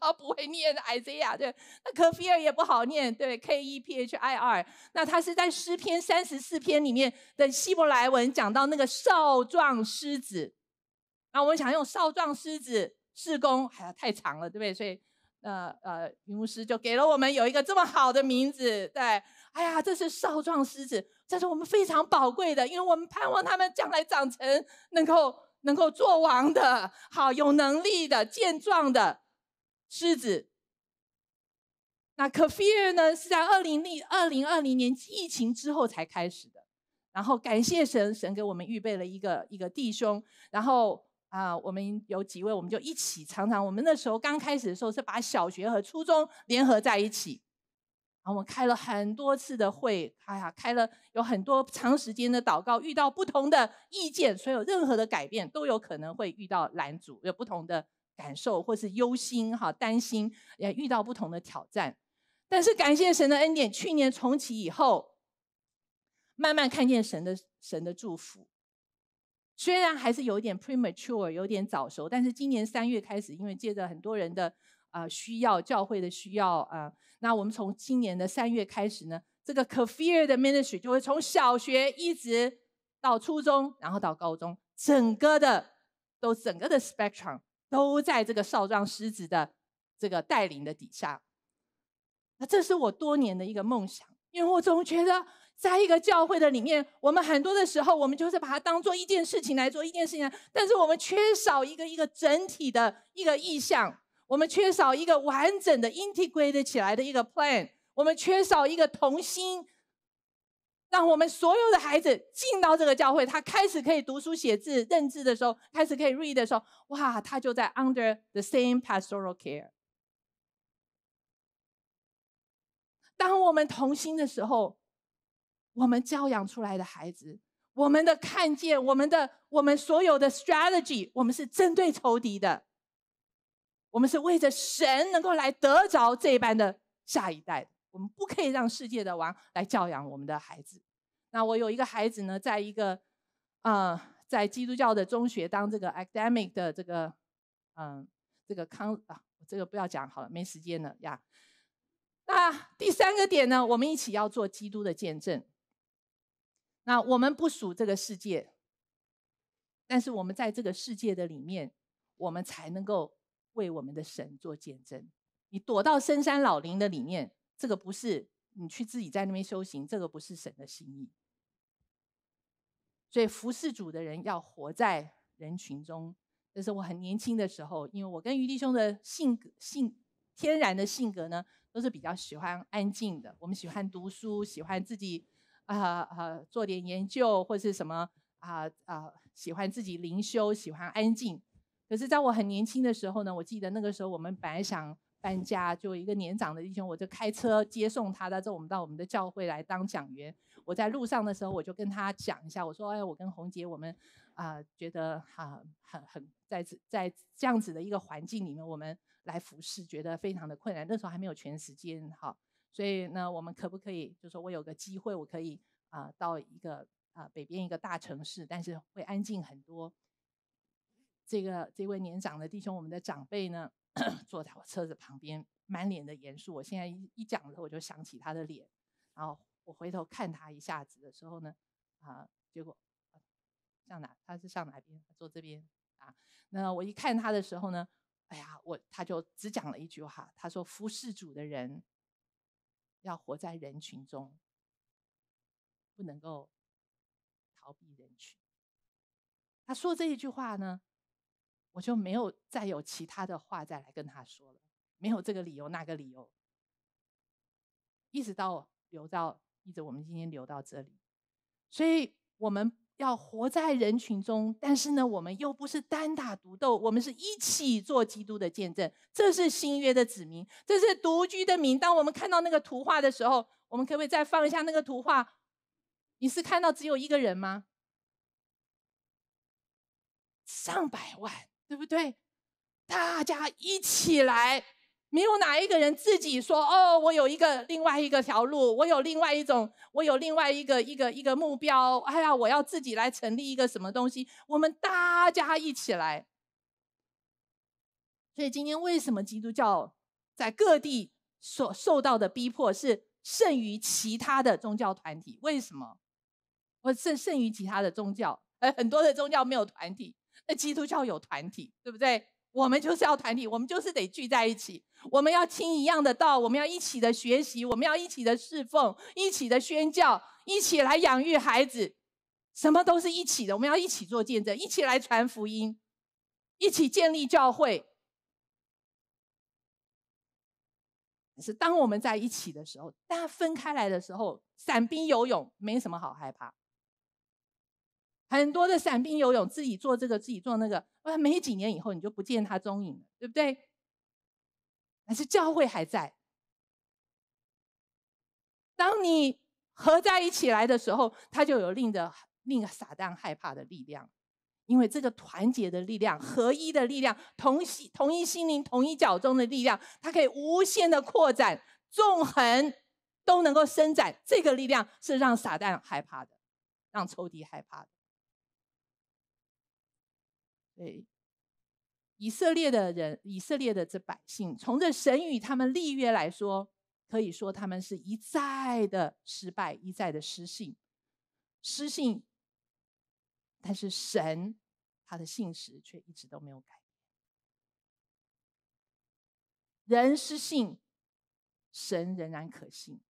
他不会念 Isaiah，对，那 k e f i r 也不好念，对 K E P H I R。那他是在诗篇三十四篇里面的希伯来文讲到那个少壮狮子，那我们想用少壮狮子侍工，哎呀太长了，对不对？所以呃呃，女牧师就给了我们有一个这么好的名字，对，哎呀，这是少壮狮子，这是我们非常宝贵的，因为我们盼望他们将来长成能够。能够做王的好，有能力的健壮的狮子。那 k a f i r 呢，是在二零零二零二零年疫情之后才开始的。然后感谢神，神给我们预备了一个一个弟兄。然后啊，我们有几位，我们就一起常常。我们那时候刚开始的时候，是把小学和初中联合在一起。然后我们开了很多次的会，哎呀，开了有很多长时间的祷告，遇到不同的意见，所以任何的改变都有可能会遇到拦阻，有不同的感受或是忧心哈，担心也遇到不同的挑战。但是感谢神的恩典，去年重启以后，慢慢看见神的神的祝福，虽然还是有点 premature 有点早熟，但是今年三月开始，因为借着很多人的。啊，需要教会的需要啊！那我们从今年的三月开始呢，这个 Kfir 的 ministry 就会从小学一直到初中，然后到高中，整个的都整个的 spectrum 都在这个少壮师子的这个带领的底下。那这是我多年的一个梦想，因为我总觉得在一个教会的里面，我们很多的时候，我们就是把它当做一件事情来做一件事情，但是我们缺少一个一个整体的一个意向。我们缺少一个完整的 integrated 起来的一个 plan，我们缺少一个同心，让我们所有的孩子进到这个教会，他开始可以读书写字、认字的时候，开始可以 read 的时候，哇，他就在 under the same pastoral care。当我们同心的时候，我们教养出来的孩子，我们的看见，我们的我们所有的 strategy，我们是针对仇敌的。我们是为着神能够来得着这般的下一代，我们不可以让世界的王来教养我们的孩子。那我有一个孩子呢，在一个啊，在基督教的中学当这个 academic 的这个嗯，这个康啊，这个不要讲好了，没时间了呀。那第三个点呢，我们一起要做基督的见证。那我们不属这个世界，但是我们在这个世界的里面，我们才能够。为我们的神做见证。你躲到深山老林的里面，这个不是你去自己在那边修行，这个不是神的心意。所以服侍主的人要活在人群中。这是我很年轻的时候，因为我跟余弟兄的性格、性天然的性格呢，都是比较喜欢安静的。我们喜欢读书，喜欢自己啊啊做点研究，或是什么啊啊喜欢自己灵修，喜欢安静。可是，在我很年轻的时候呢，我记得那个时候我们本来想搬家，就一个年长的弟兄，我就开车接送他的。这我们到我们的教会来当讲员。我在路上的时候，我就跟他讲一下，我说：“哎，我跟红杰，我们啊，觉得啊很很在在这样子的一个环境里面，我们来服侍，觉得非常的困难。那时候还没有全时间哈，所以呢，我们可不可以就说我有个机会，我可以啊到一个啊北边一个大城市，但是会安静很多。”这个这位年长的弟兄，我们的长辈呢，坐在我车子旁边，满脸的严肃。我现在一一讲的时候，我就想起他的脸，然后我回头看他一下子的时候呢，啊，结果上哪？他是上哪边？坐这边啊？那我一看他的时候呢，哎呀，我他就只讲了一句话，他说：“服事主的人要活在人群中，不能够逃避人群。”他说这一句话呢。我就没有再有其他的话再来跟他说了，没有这个理由那个理由，一直到留到一直我们今天留到这里，所以我们要活在人群中，但是呢，我们又不是单打独斗，我们是一起做基督的见证，这是新约的子民，这是独居的民。当我们看到那个图画的时候，我们可不可以再放一下那个图画？你是看到只有一个人吗？上百万。对不对？大家一起来，没有哪一个人自己说：“哦，我有一个另外一个条路，我有另外一种，我有另外一个一个一个目标。”哎呀，我要自己来成立一个什么东西？我们大家一起来。所以今天为什么基督教在各地所受到的逼迫是胜于其他的宗教团体？为什么？我胜胜于其他的宗教，而很多的宗教没有团体。那基督教有团体，对不对？我们就是要团体，我们就是得聚在一起。我们要听一样的道，我们要一起的学习，我们要一起的侍奉，一起的宣教，一起来养育孩子，什么都是一起的。我们要一起做见证，一起来传福音，一起建立教会。是，当我们在一起的时候，大家分开来的时候，散兵游勇，没什么好害怕。很多的散兵游泳，自己做这个，自己做那个。哇，没几年以后，你就不见他踪影了，对不对？但是教会还在。当你合在一起来的时候，他就有令的令撒旦害怕的力量，因为这个团结的力量、合一的力量、同心、同一心灵、同一脚中的力量，它可以无限的扩展，纵横都能够伸展。这个力量是让撒旦害怕的，让仇敌害怕的。对以色列的人，以色列的这百姓，从这神与他们立约来说，可以说他们是一再的失败，一再的失信，失信。但是神他的信实却一直都没有改。变。人失信，神仍然可信。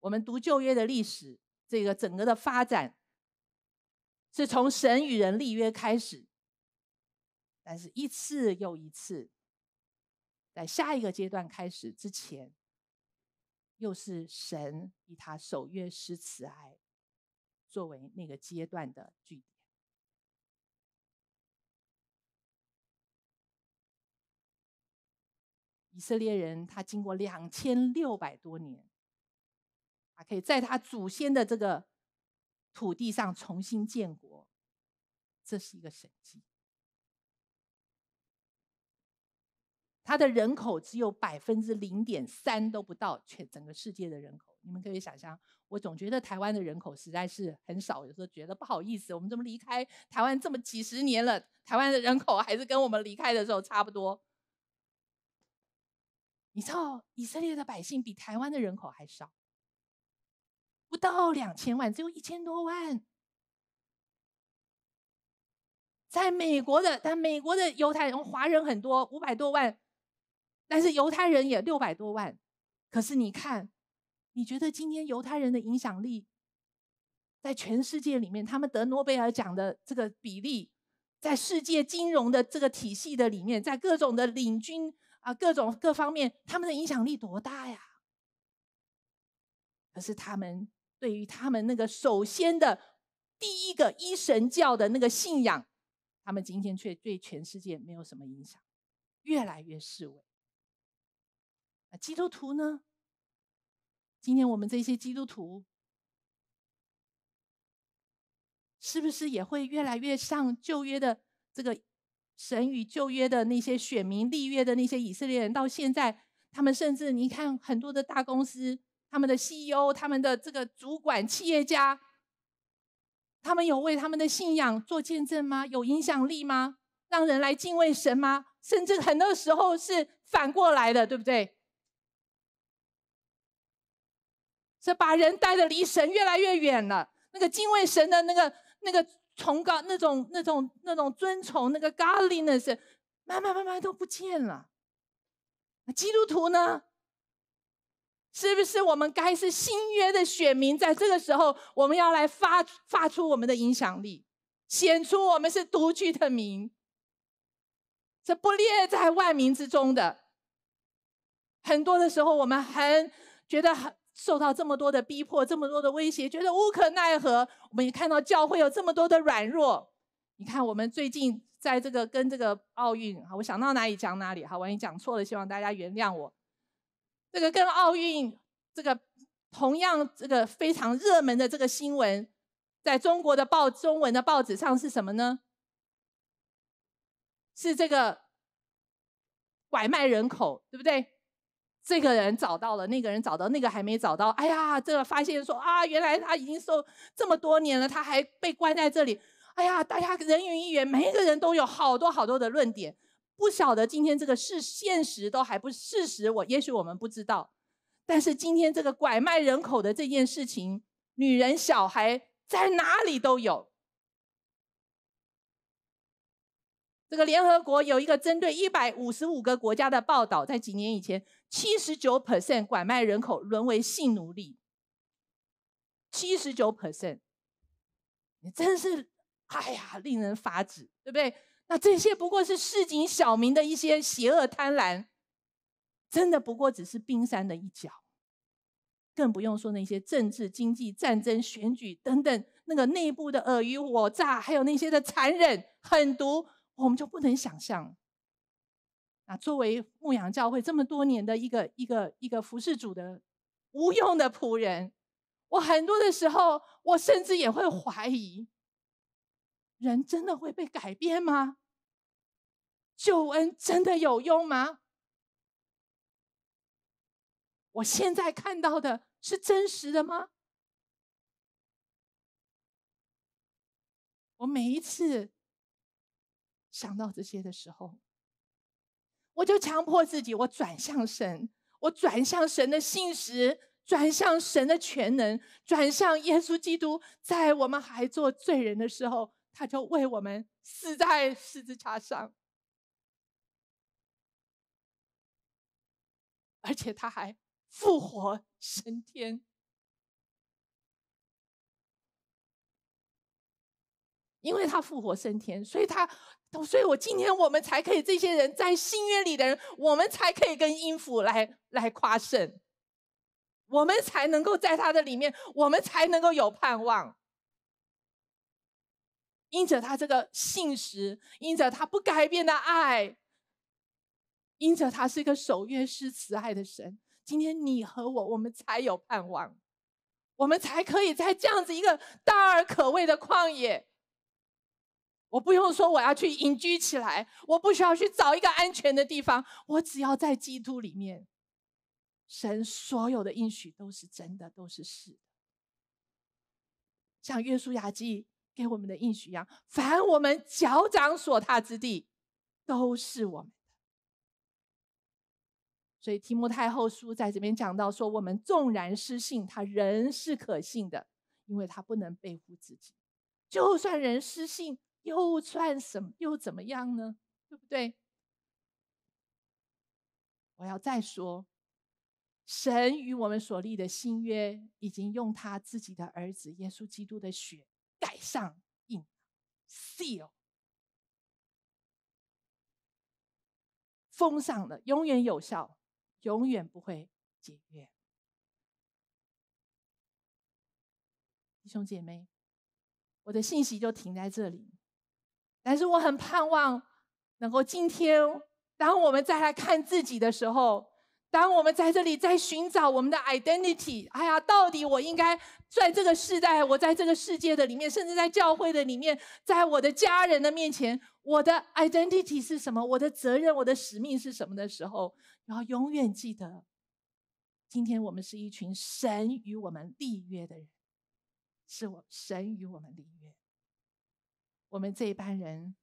我们读旧约的历史，这个整个的发展。是从神与人立约开始，但是一次又一次，在下一个阶段开始之前，又是神以他守约施慈爱作为那个阶段的据点。以色列人他经过两千六百多年，他可以在他祖先的这个。土地上重新建国，这是一个神迹。它的人口只有百分之零点三都不到全整个世界的人口。你们可以想象，我总觉得台湾的人口实在是很少。有时候觉得不好意思，我们怎么离开台湾这么几十年了，台湾的人口还是跟我们离开的时候差不多？你知道以色列的百姓比台湾的人口还少。不到两千万，只有一千多万。在美国的，但美国的犹太人、华人很多，五百多万，但是犹太人也六百多万。可是你看，你觉得今天犹太人的影响力在全世界里面，他们得诺贝尔奖的这个比例，在世界金融的这个体系的里面，在各种的领军啊，各种各方面，他们的影响力多大呀？可是他们。对于他们那个首先的、第一个一神教的那个信仰，他们今天却对全世界没有什么影响，越来越示威。基督徒呢？今天我们这些基督徒，是不是也会越来越像旧约的这个神与旧约的那些选民立约的那些以色列人？到现在，他们甚至你看很多的大公司。他们的 CEO，他们的这个主管、企业家，他们有为他们的信仰做见证吗？有影响力吗？让人来敬畏神吗？甚至很多时候是反过来的，对不对？这把人带的离神越来越远了。那个敬畏神的那个、那个崇高、那种、那种、那种尊崇，那个 galliness，慢慢、慢慢都不见了。基督徒呢？是不是我们该是新约的选民？在这个时候，我们要来发发出我们的影响力，显出我们是独具的名，这不列在万民之中的。很多的时候，我们很觉得很受到这么多的逼迫，这么多的威胁，觉得无可奈何。我们也看到教会有这么多的软弱。你看，我们最近在这个跟这个奥运，我想到哪里讲哪里。好，万一讲错了，希望大家原谅我。这个跟奥运这个同样这个非常热门的这个新闻，在中国的报中文的报纸上是什么呢？是这个拐卖人口，对不对？这个人找到了，那个人找到，那个还没找到。哎呀，这个发现说啊，原来他已经受这么多年了，他还被关在这里。哎呀，大家人云亦云，每一个人都有好多好多的论点。不晓得今天这个是现实都还不事实，我也许我们不知道，但是今天这个拐卖人口的这件事情，女人小孩在哪里都有。这个联合国有一个针对一百五十五个国家的报道，在几年以前，七十九 percent 拐卖人口沦为性奴隶，七十九 percent，你真是哎呀，令人发指，对不对？那这些不过是市井小民的一些邪恶贪婪，真的不过只是冰山的一角，更不用说那些政治、经济、战争、选举等等那个内部的尔虞我诈，还有那些的残忍、狠毒，我们就不能想象。那作为牧羊教会这么多年的一个一个一个服侍主的无用的仆人，我很多的时候，我甚至也会怀疑，人真的会被改变吗？救恩真的有用吗？我现在看到的是真实的吗？我每一次想到这些的时候，我就强迫自己，我转向神，我转向神的信实，转向神的全能，转向耶稣基督。在我们还做罪人的时候，他就为我们死在十字架上。而且他还复活升天，因为他复活升天，所以他，所以我今天我们才可以这些人在新约里的人，我们才可以跟音符来来夸胜，我们才能够在他的里面，我们才能够有盼望，因着他这个信实，因着他不改变的爱。因着他是一个守约施慈爱的神，今天你和我，我们才有盼望，我们才可以在这样子一个大而可畏的旷野。我不用说我要去隐居起来，我不需要去找一个安全的地方，我只要在基督里面，神所有的应许都是真的，都是是的，像约书亚记给我们的应许一样，凡我们脚掌所踏之地，都是我们。所以，提摩太后书在这边讲到说，我们纵然失信，他人是可信的，因为他不能背负自己。就算人失信，又算什么？又怎么样呢？对不对？我要再说，神与我们所立的新约，已经用他自己的儿子耶稣基督的血盖上印，seal，封上了，永远有效。永远不会解约，弟兄姐妹，我的信息就停在这里。但是我很盼望，能够今天，当我们再来看自己的时候，当我们在这里在寻找我们的 identity，哎呀，到底我应该在这个时代，我在这个世界的里面，甚至在教会的里面，在我的家人的面前，我的 identity 是什么？我的责任，我的使命是什么的时候？然后永远记得，今天我们是一群神与我们立约的人，是我神与我们立约。我们这一班人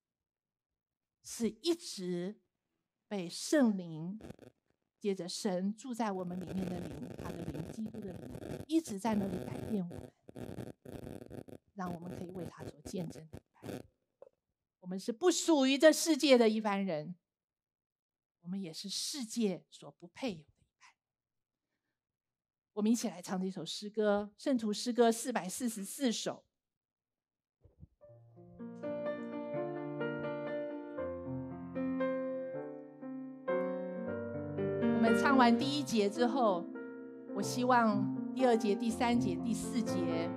是一直被圣灵，接着神住在我们里面的灵，他的灵，基督的灵，一直在那里改变我们，让我们可以为他所见证。我们是不属于这世界的一班人。我们也是世界所不配有的。一我们一起来唱这首诗歌《圣徒诗歌》四百四十四首。我们唱完第一节之后，我希望第二节、第三节、第四节，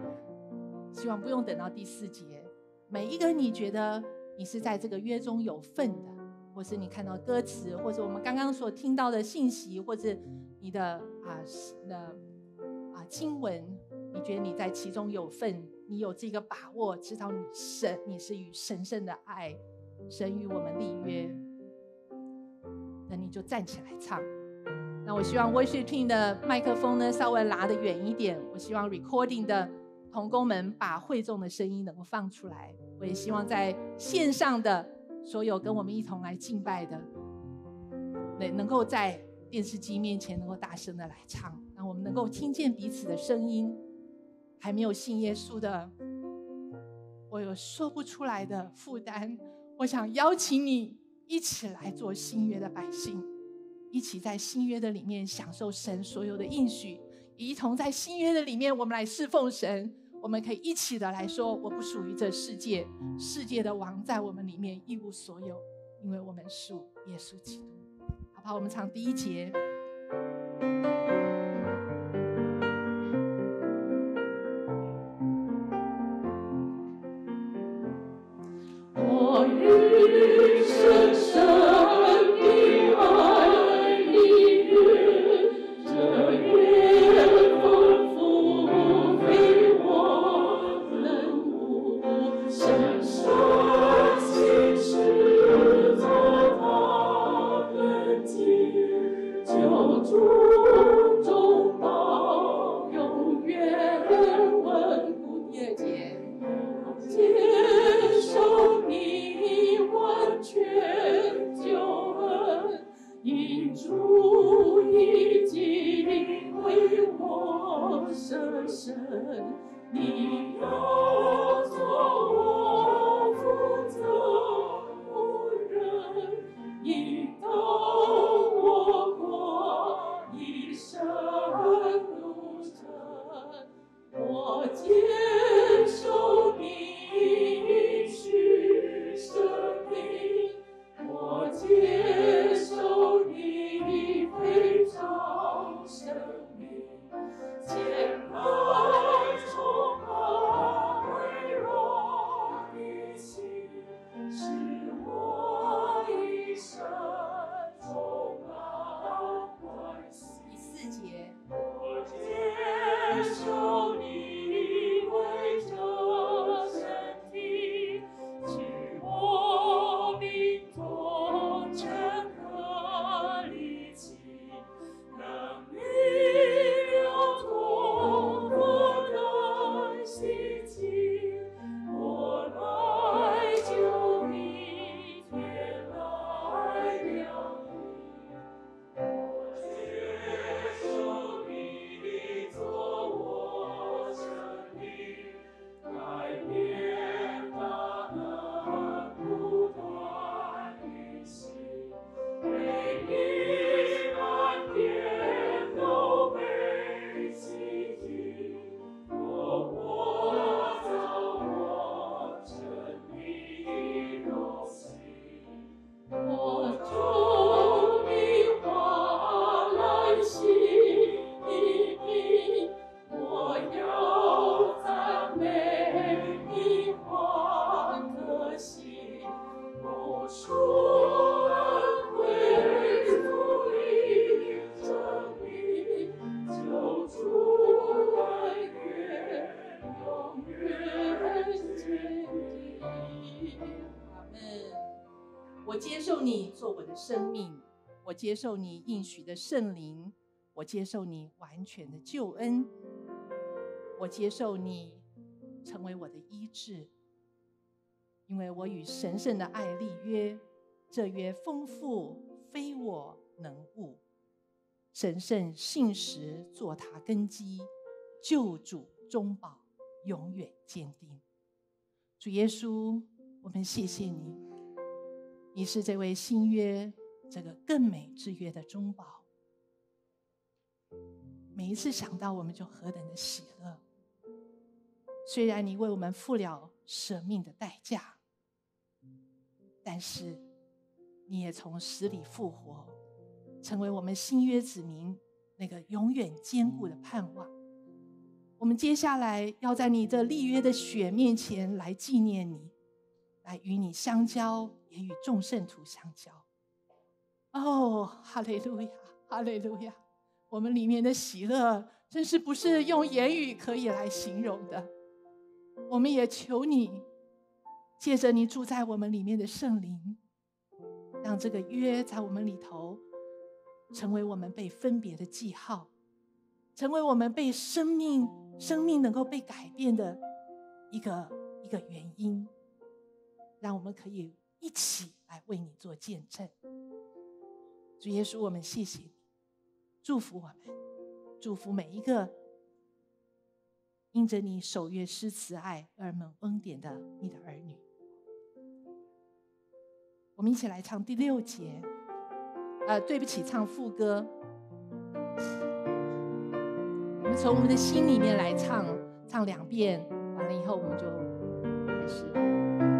希望不用等到第四节，每一个你觉得你是在这个约中有份的。或是你看到歌词，或者我们刚刚所听到的信息，或是你的啊的啊经文，你觉得你在其中有份，你有这个把握，知道你神你是与神圣的爱，神与我们立约，那你就站起来唱。那我希望 w o r s h i p i n 的麦克风呢稍微拿得远一点，我希望 recording 的童工们把会众的声音能够放出来，我也希望在线上的。所有跟我们一同来敬拜的，能能够在电视机面前能够大声的来唱，让我们能够听见彼此的声音。还没有信耶稣的，我有说不出来的负担。我想邀请你一起来做新约的百姓，一起在新约的里面享受神所有的应许，一同在新约的里面，我们来侍奉神。我们可以一起的来说，我不属于这世界，世界的王在我们里面一无所有，因为我们属耶稣基督。好，我们唱第一节。接受你应许的圣灵，我接受你完全的救恩，我接受你成为我的医治，因为我与神圣的爱立约，这约丰富非我能悟，神圣信实作他根基，救主中宝永远坚定。主耶稣，我们谢谢你，你是这位新约。这个更美之约的中保。每一次想到，我们就何等的喜乐。虽然你为我们付了舍命的代价，但是你也从死里复活，成为我们新约子民那个永远坚固的盼望。我们接下来要在你这立约的血面前来纪念你，来与你相交，也与众圣徒相交。哦，哈利路亚，哈利路亚！我们里面的喜乐真是不是用言语可以来形容的。我们也求你，借着你住在我们里面的圣灵，让这个约在我们里头，成为我们被分别的记号，成为我们被生命、生命能够被改变的一个一个原因，让我们可以一起来为你做见证。主耶稣，我们谢谢，你，祝福我们，祝福每一个因着你守约施慈爱而蒙恩典的你的儿女。我们一起来唱第六节，呃，对不起，唱副歌。我们从我们的心里面来唱，唱两遍，完了以后我们就开始。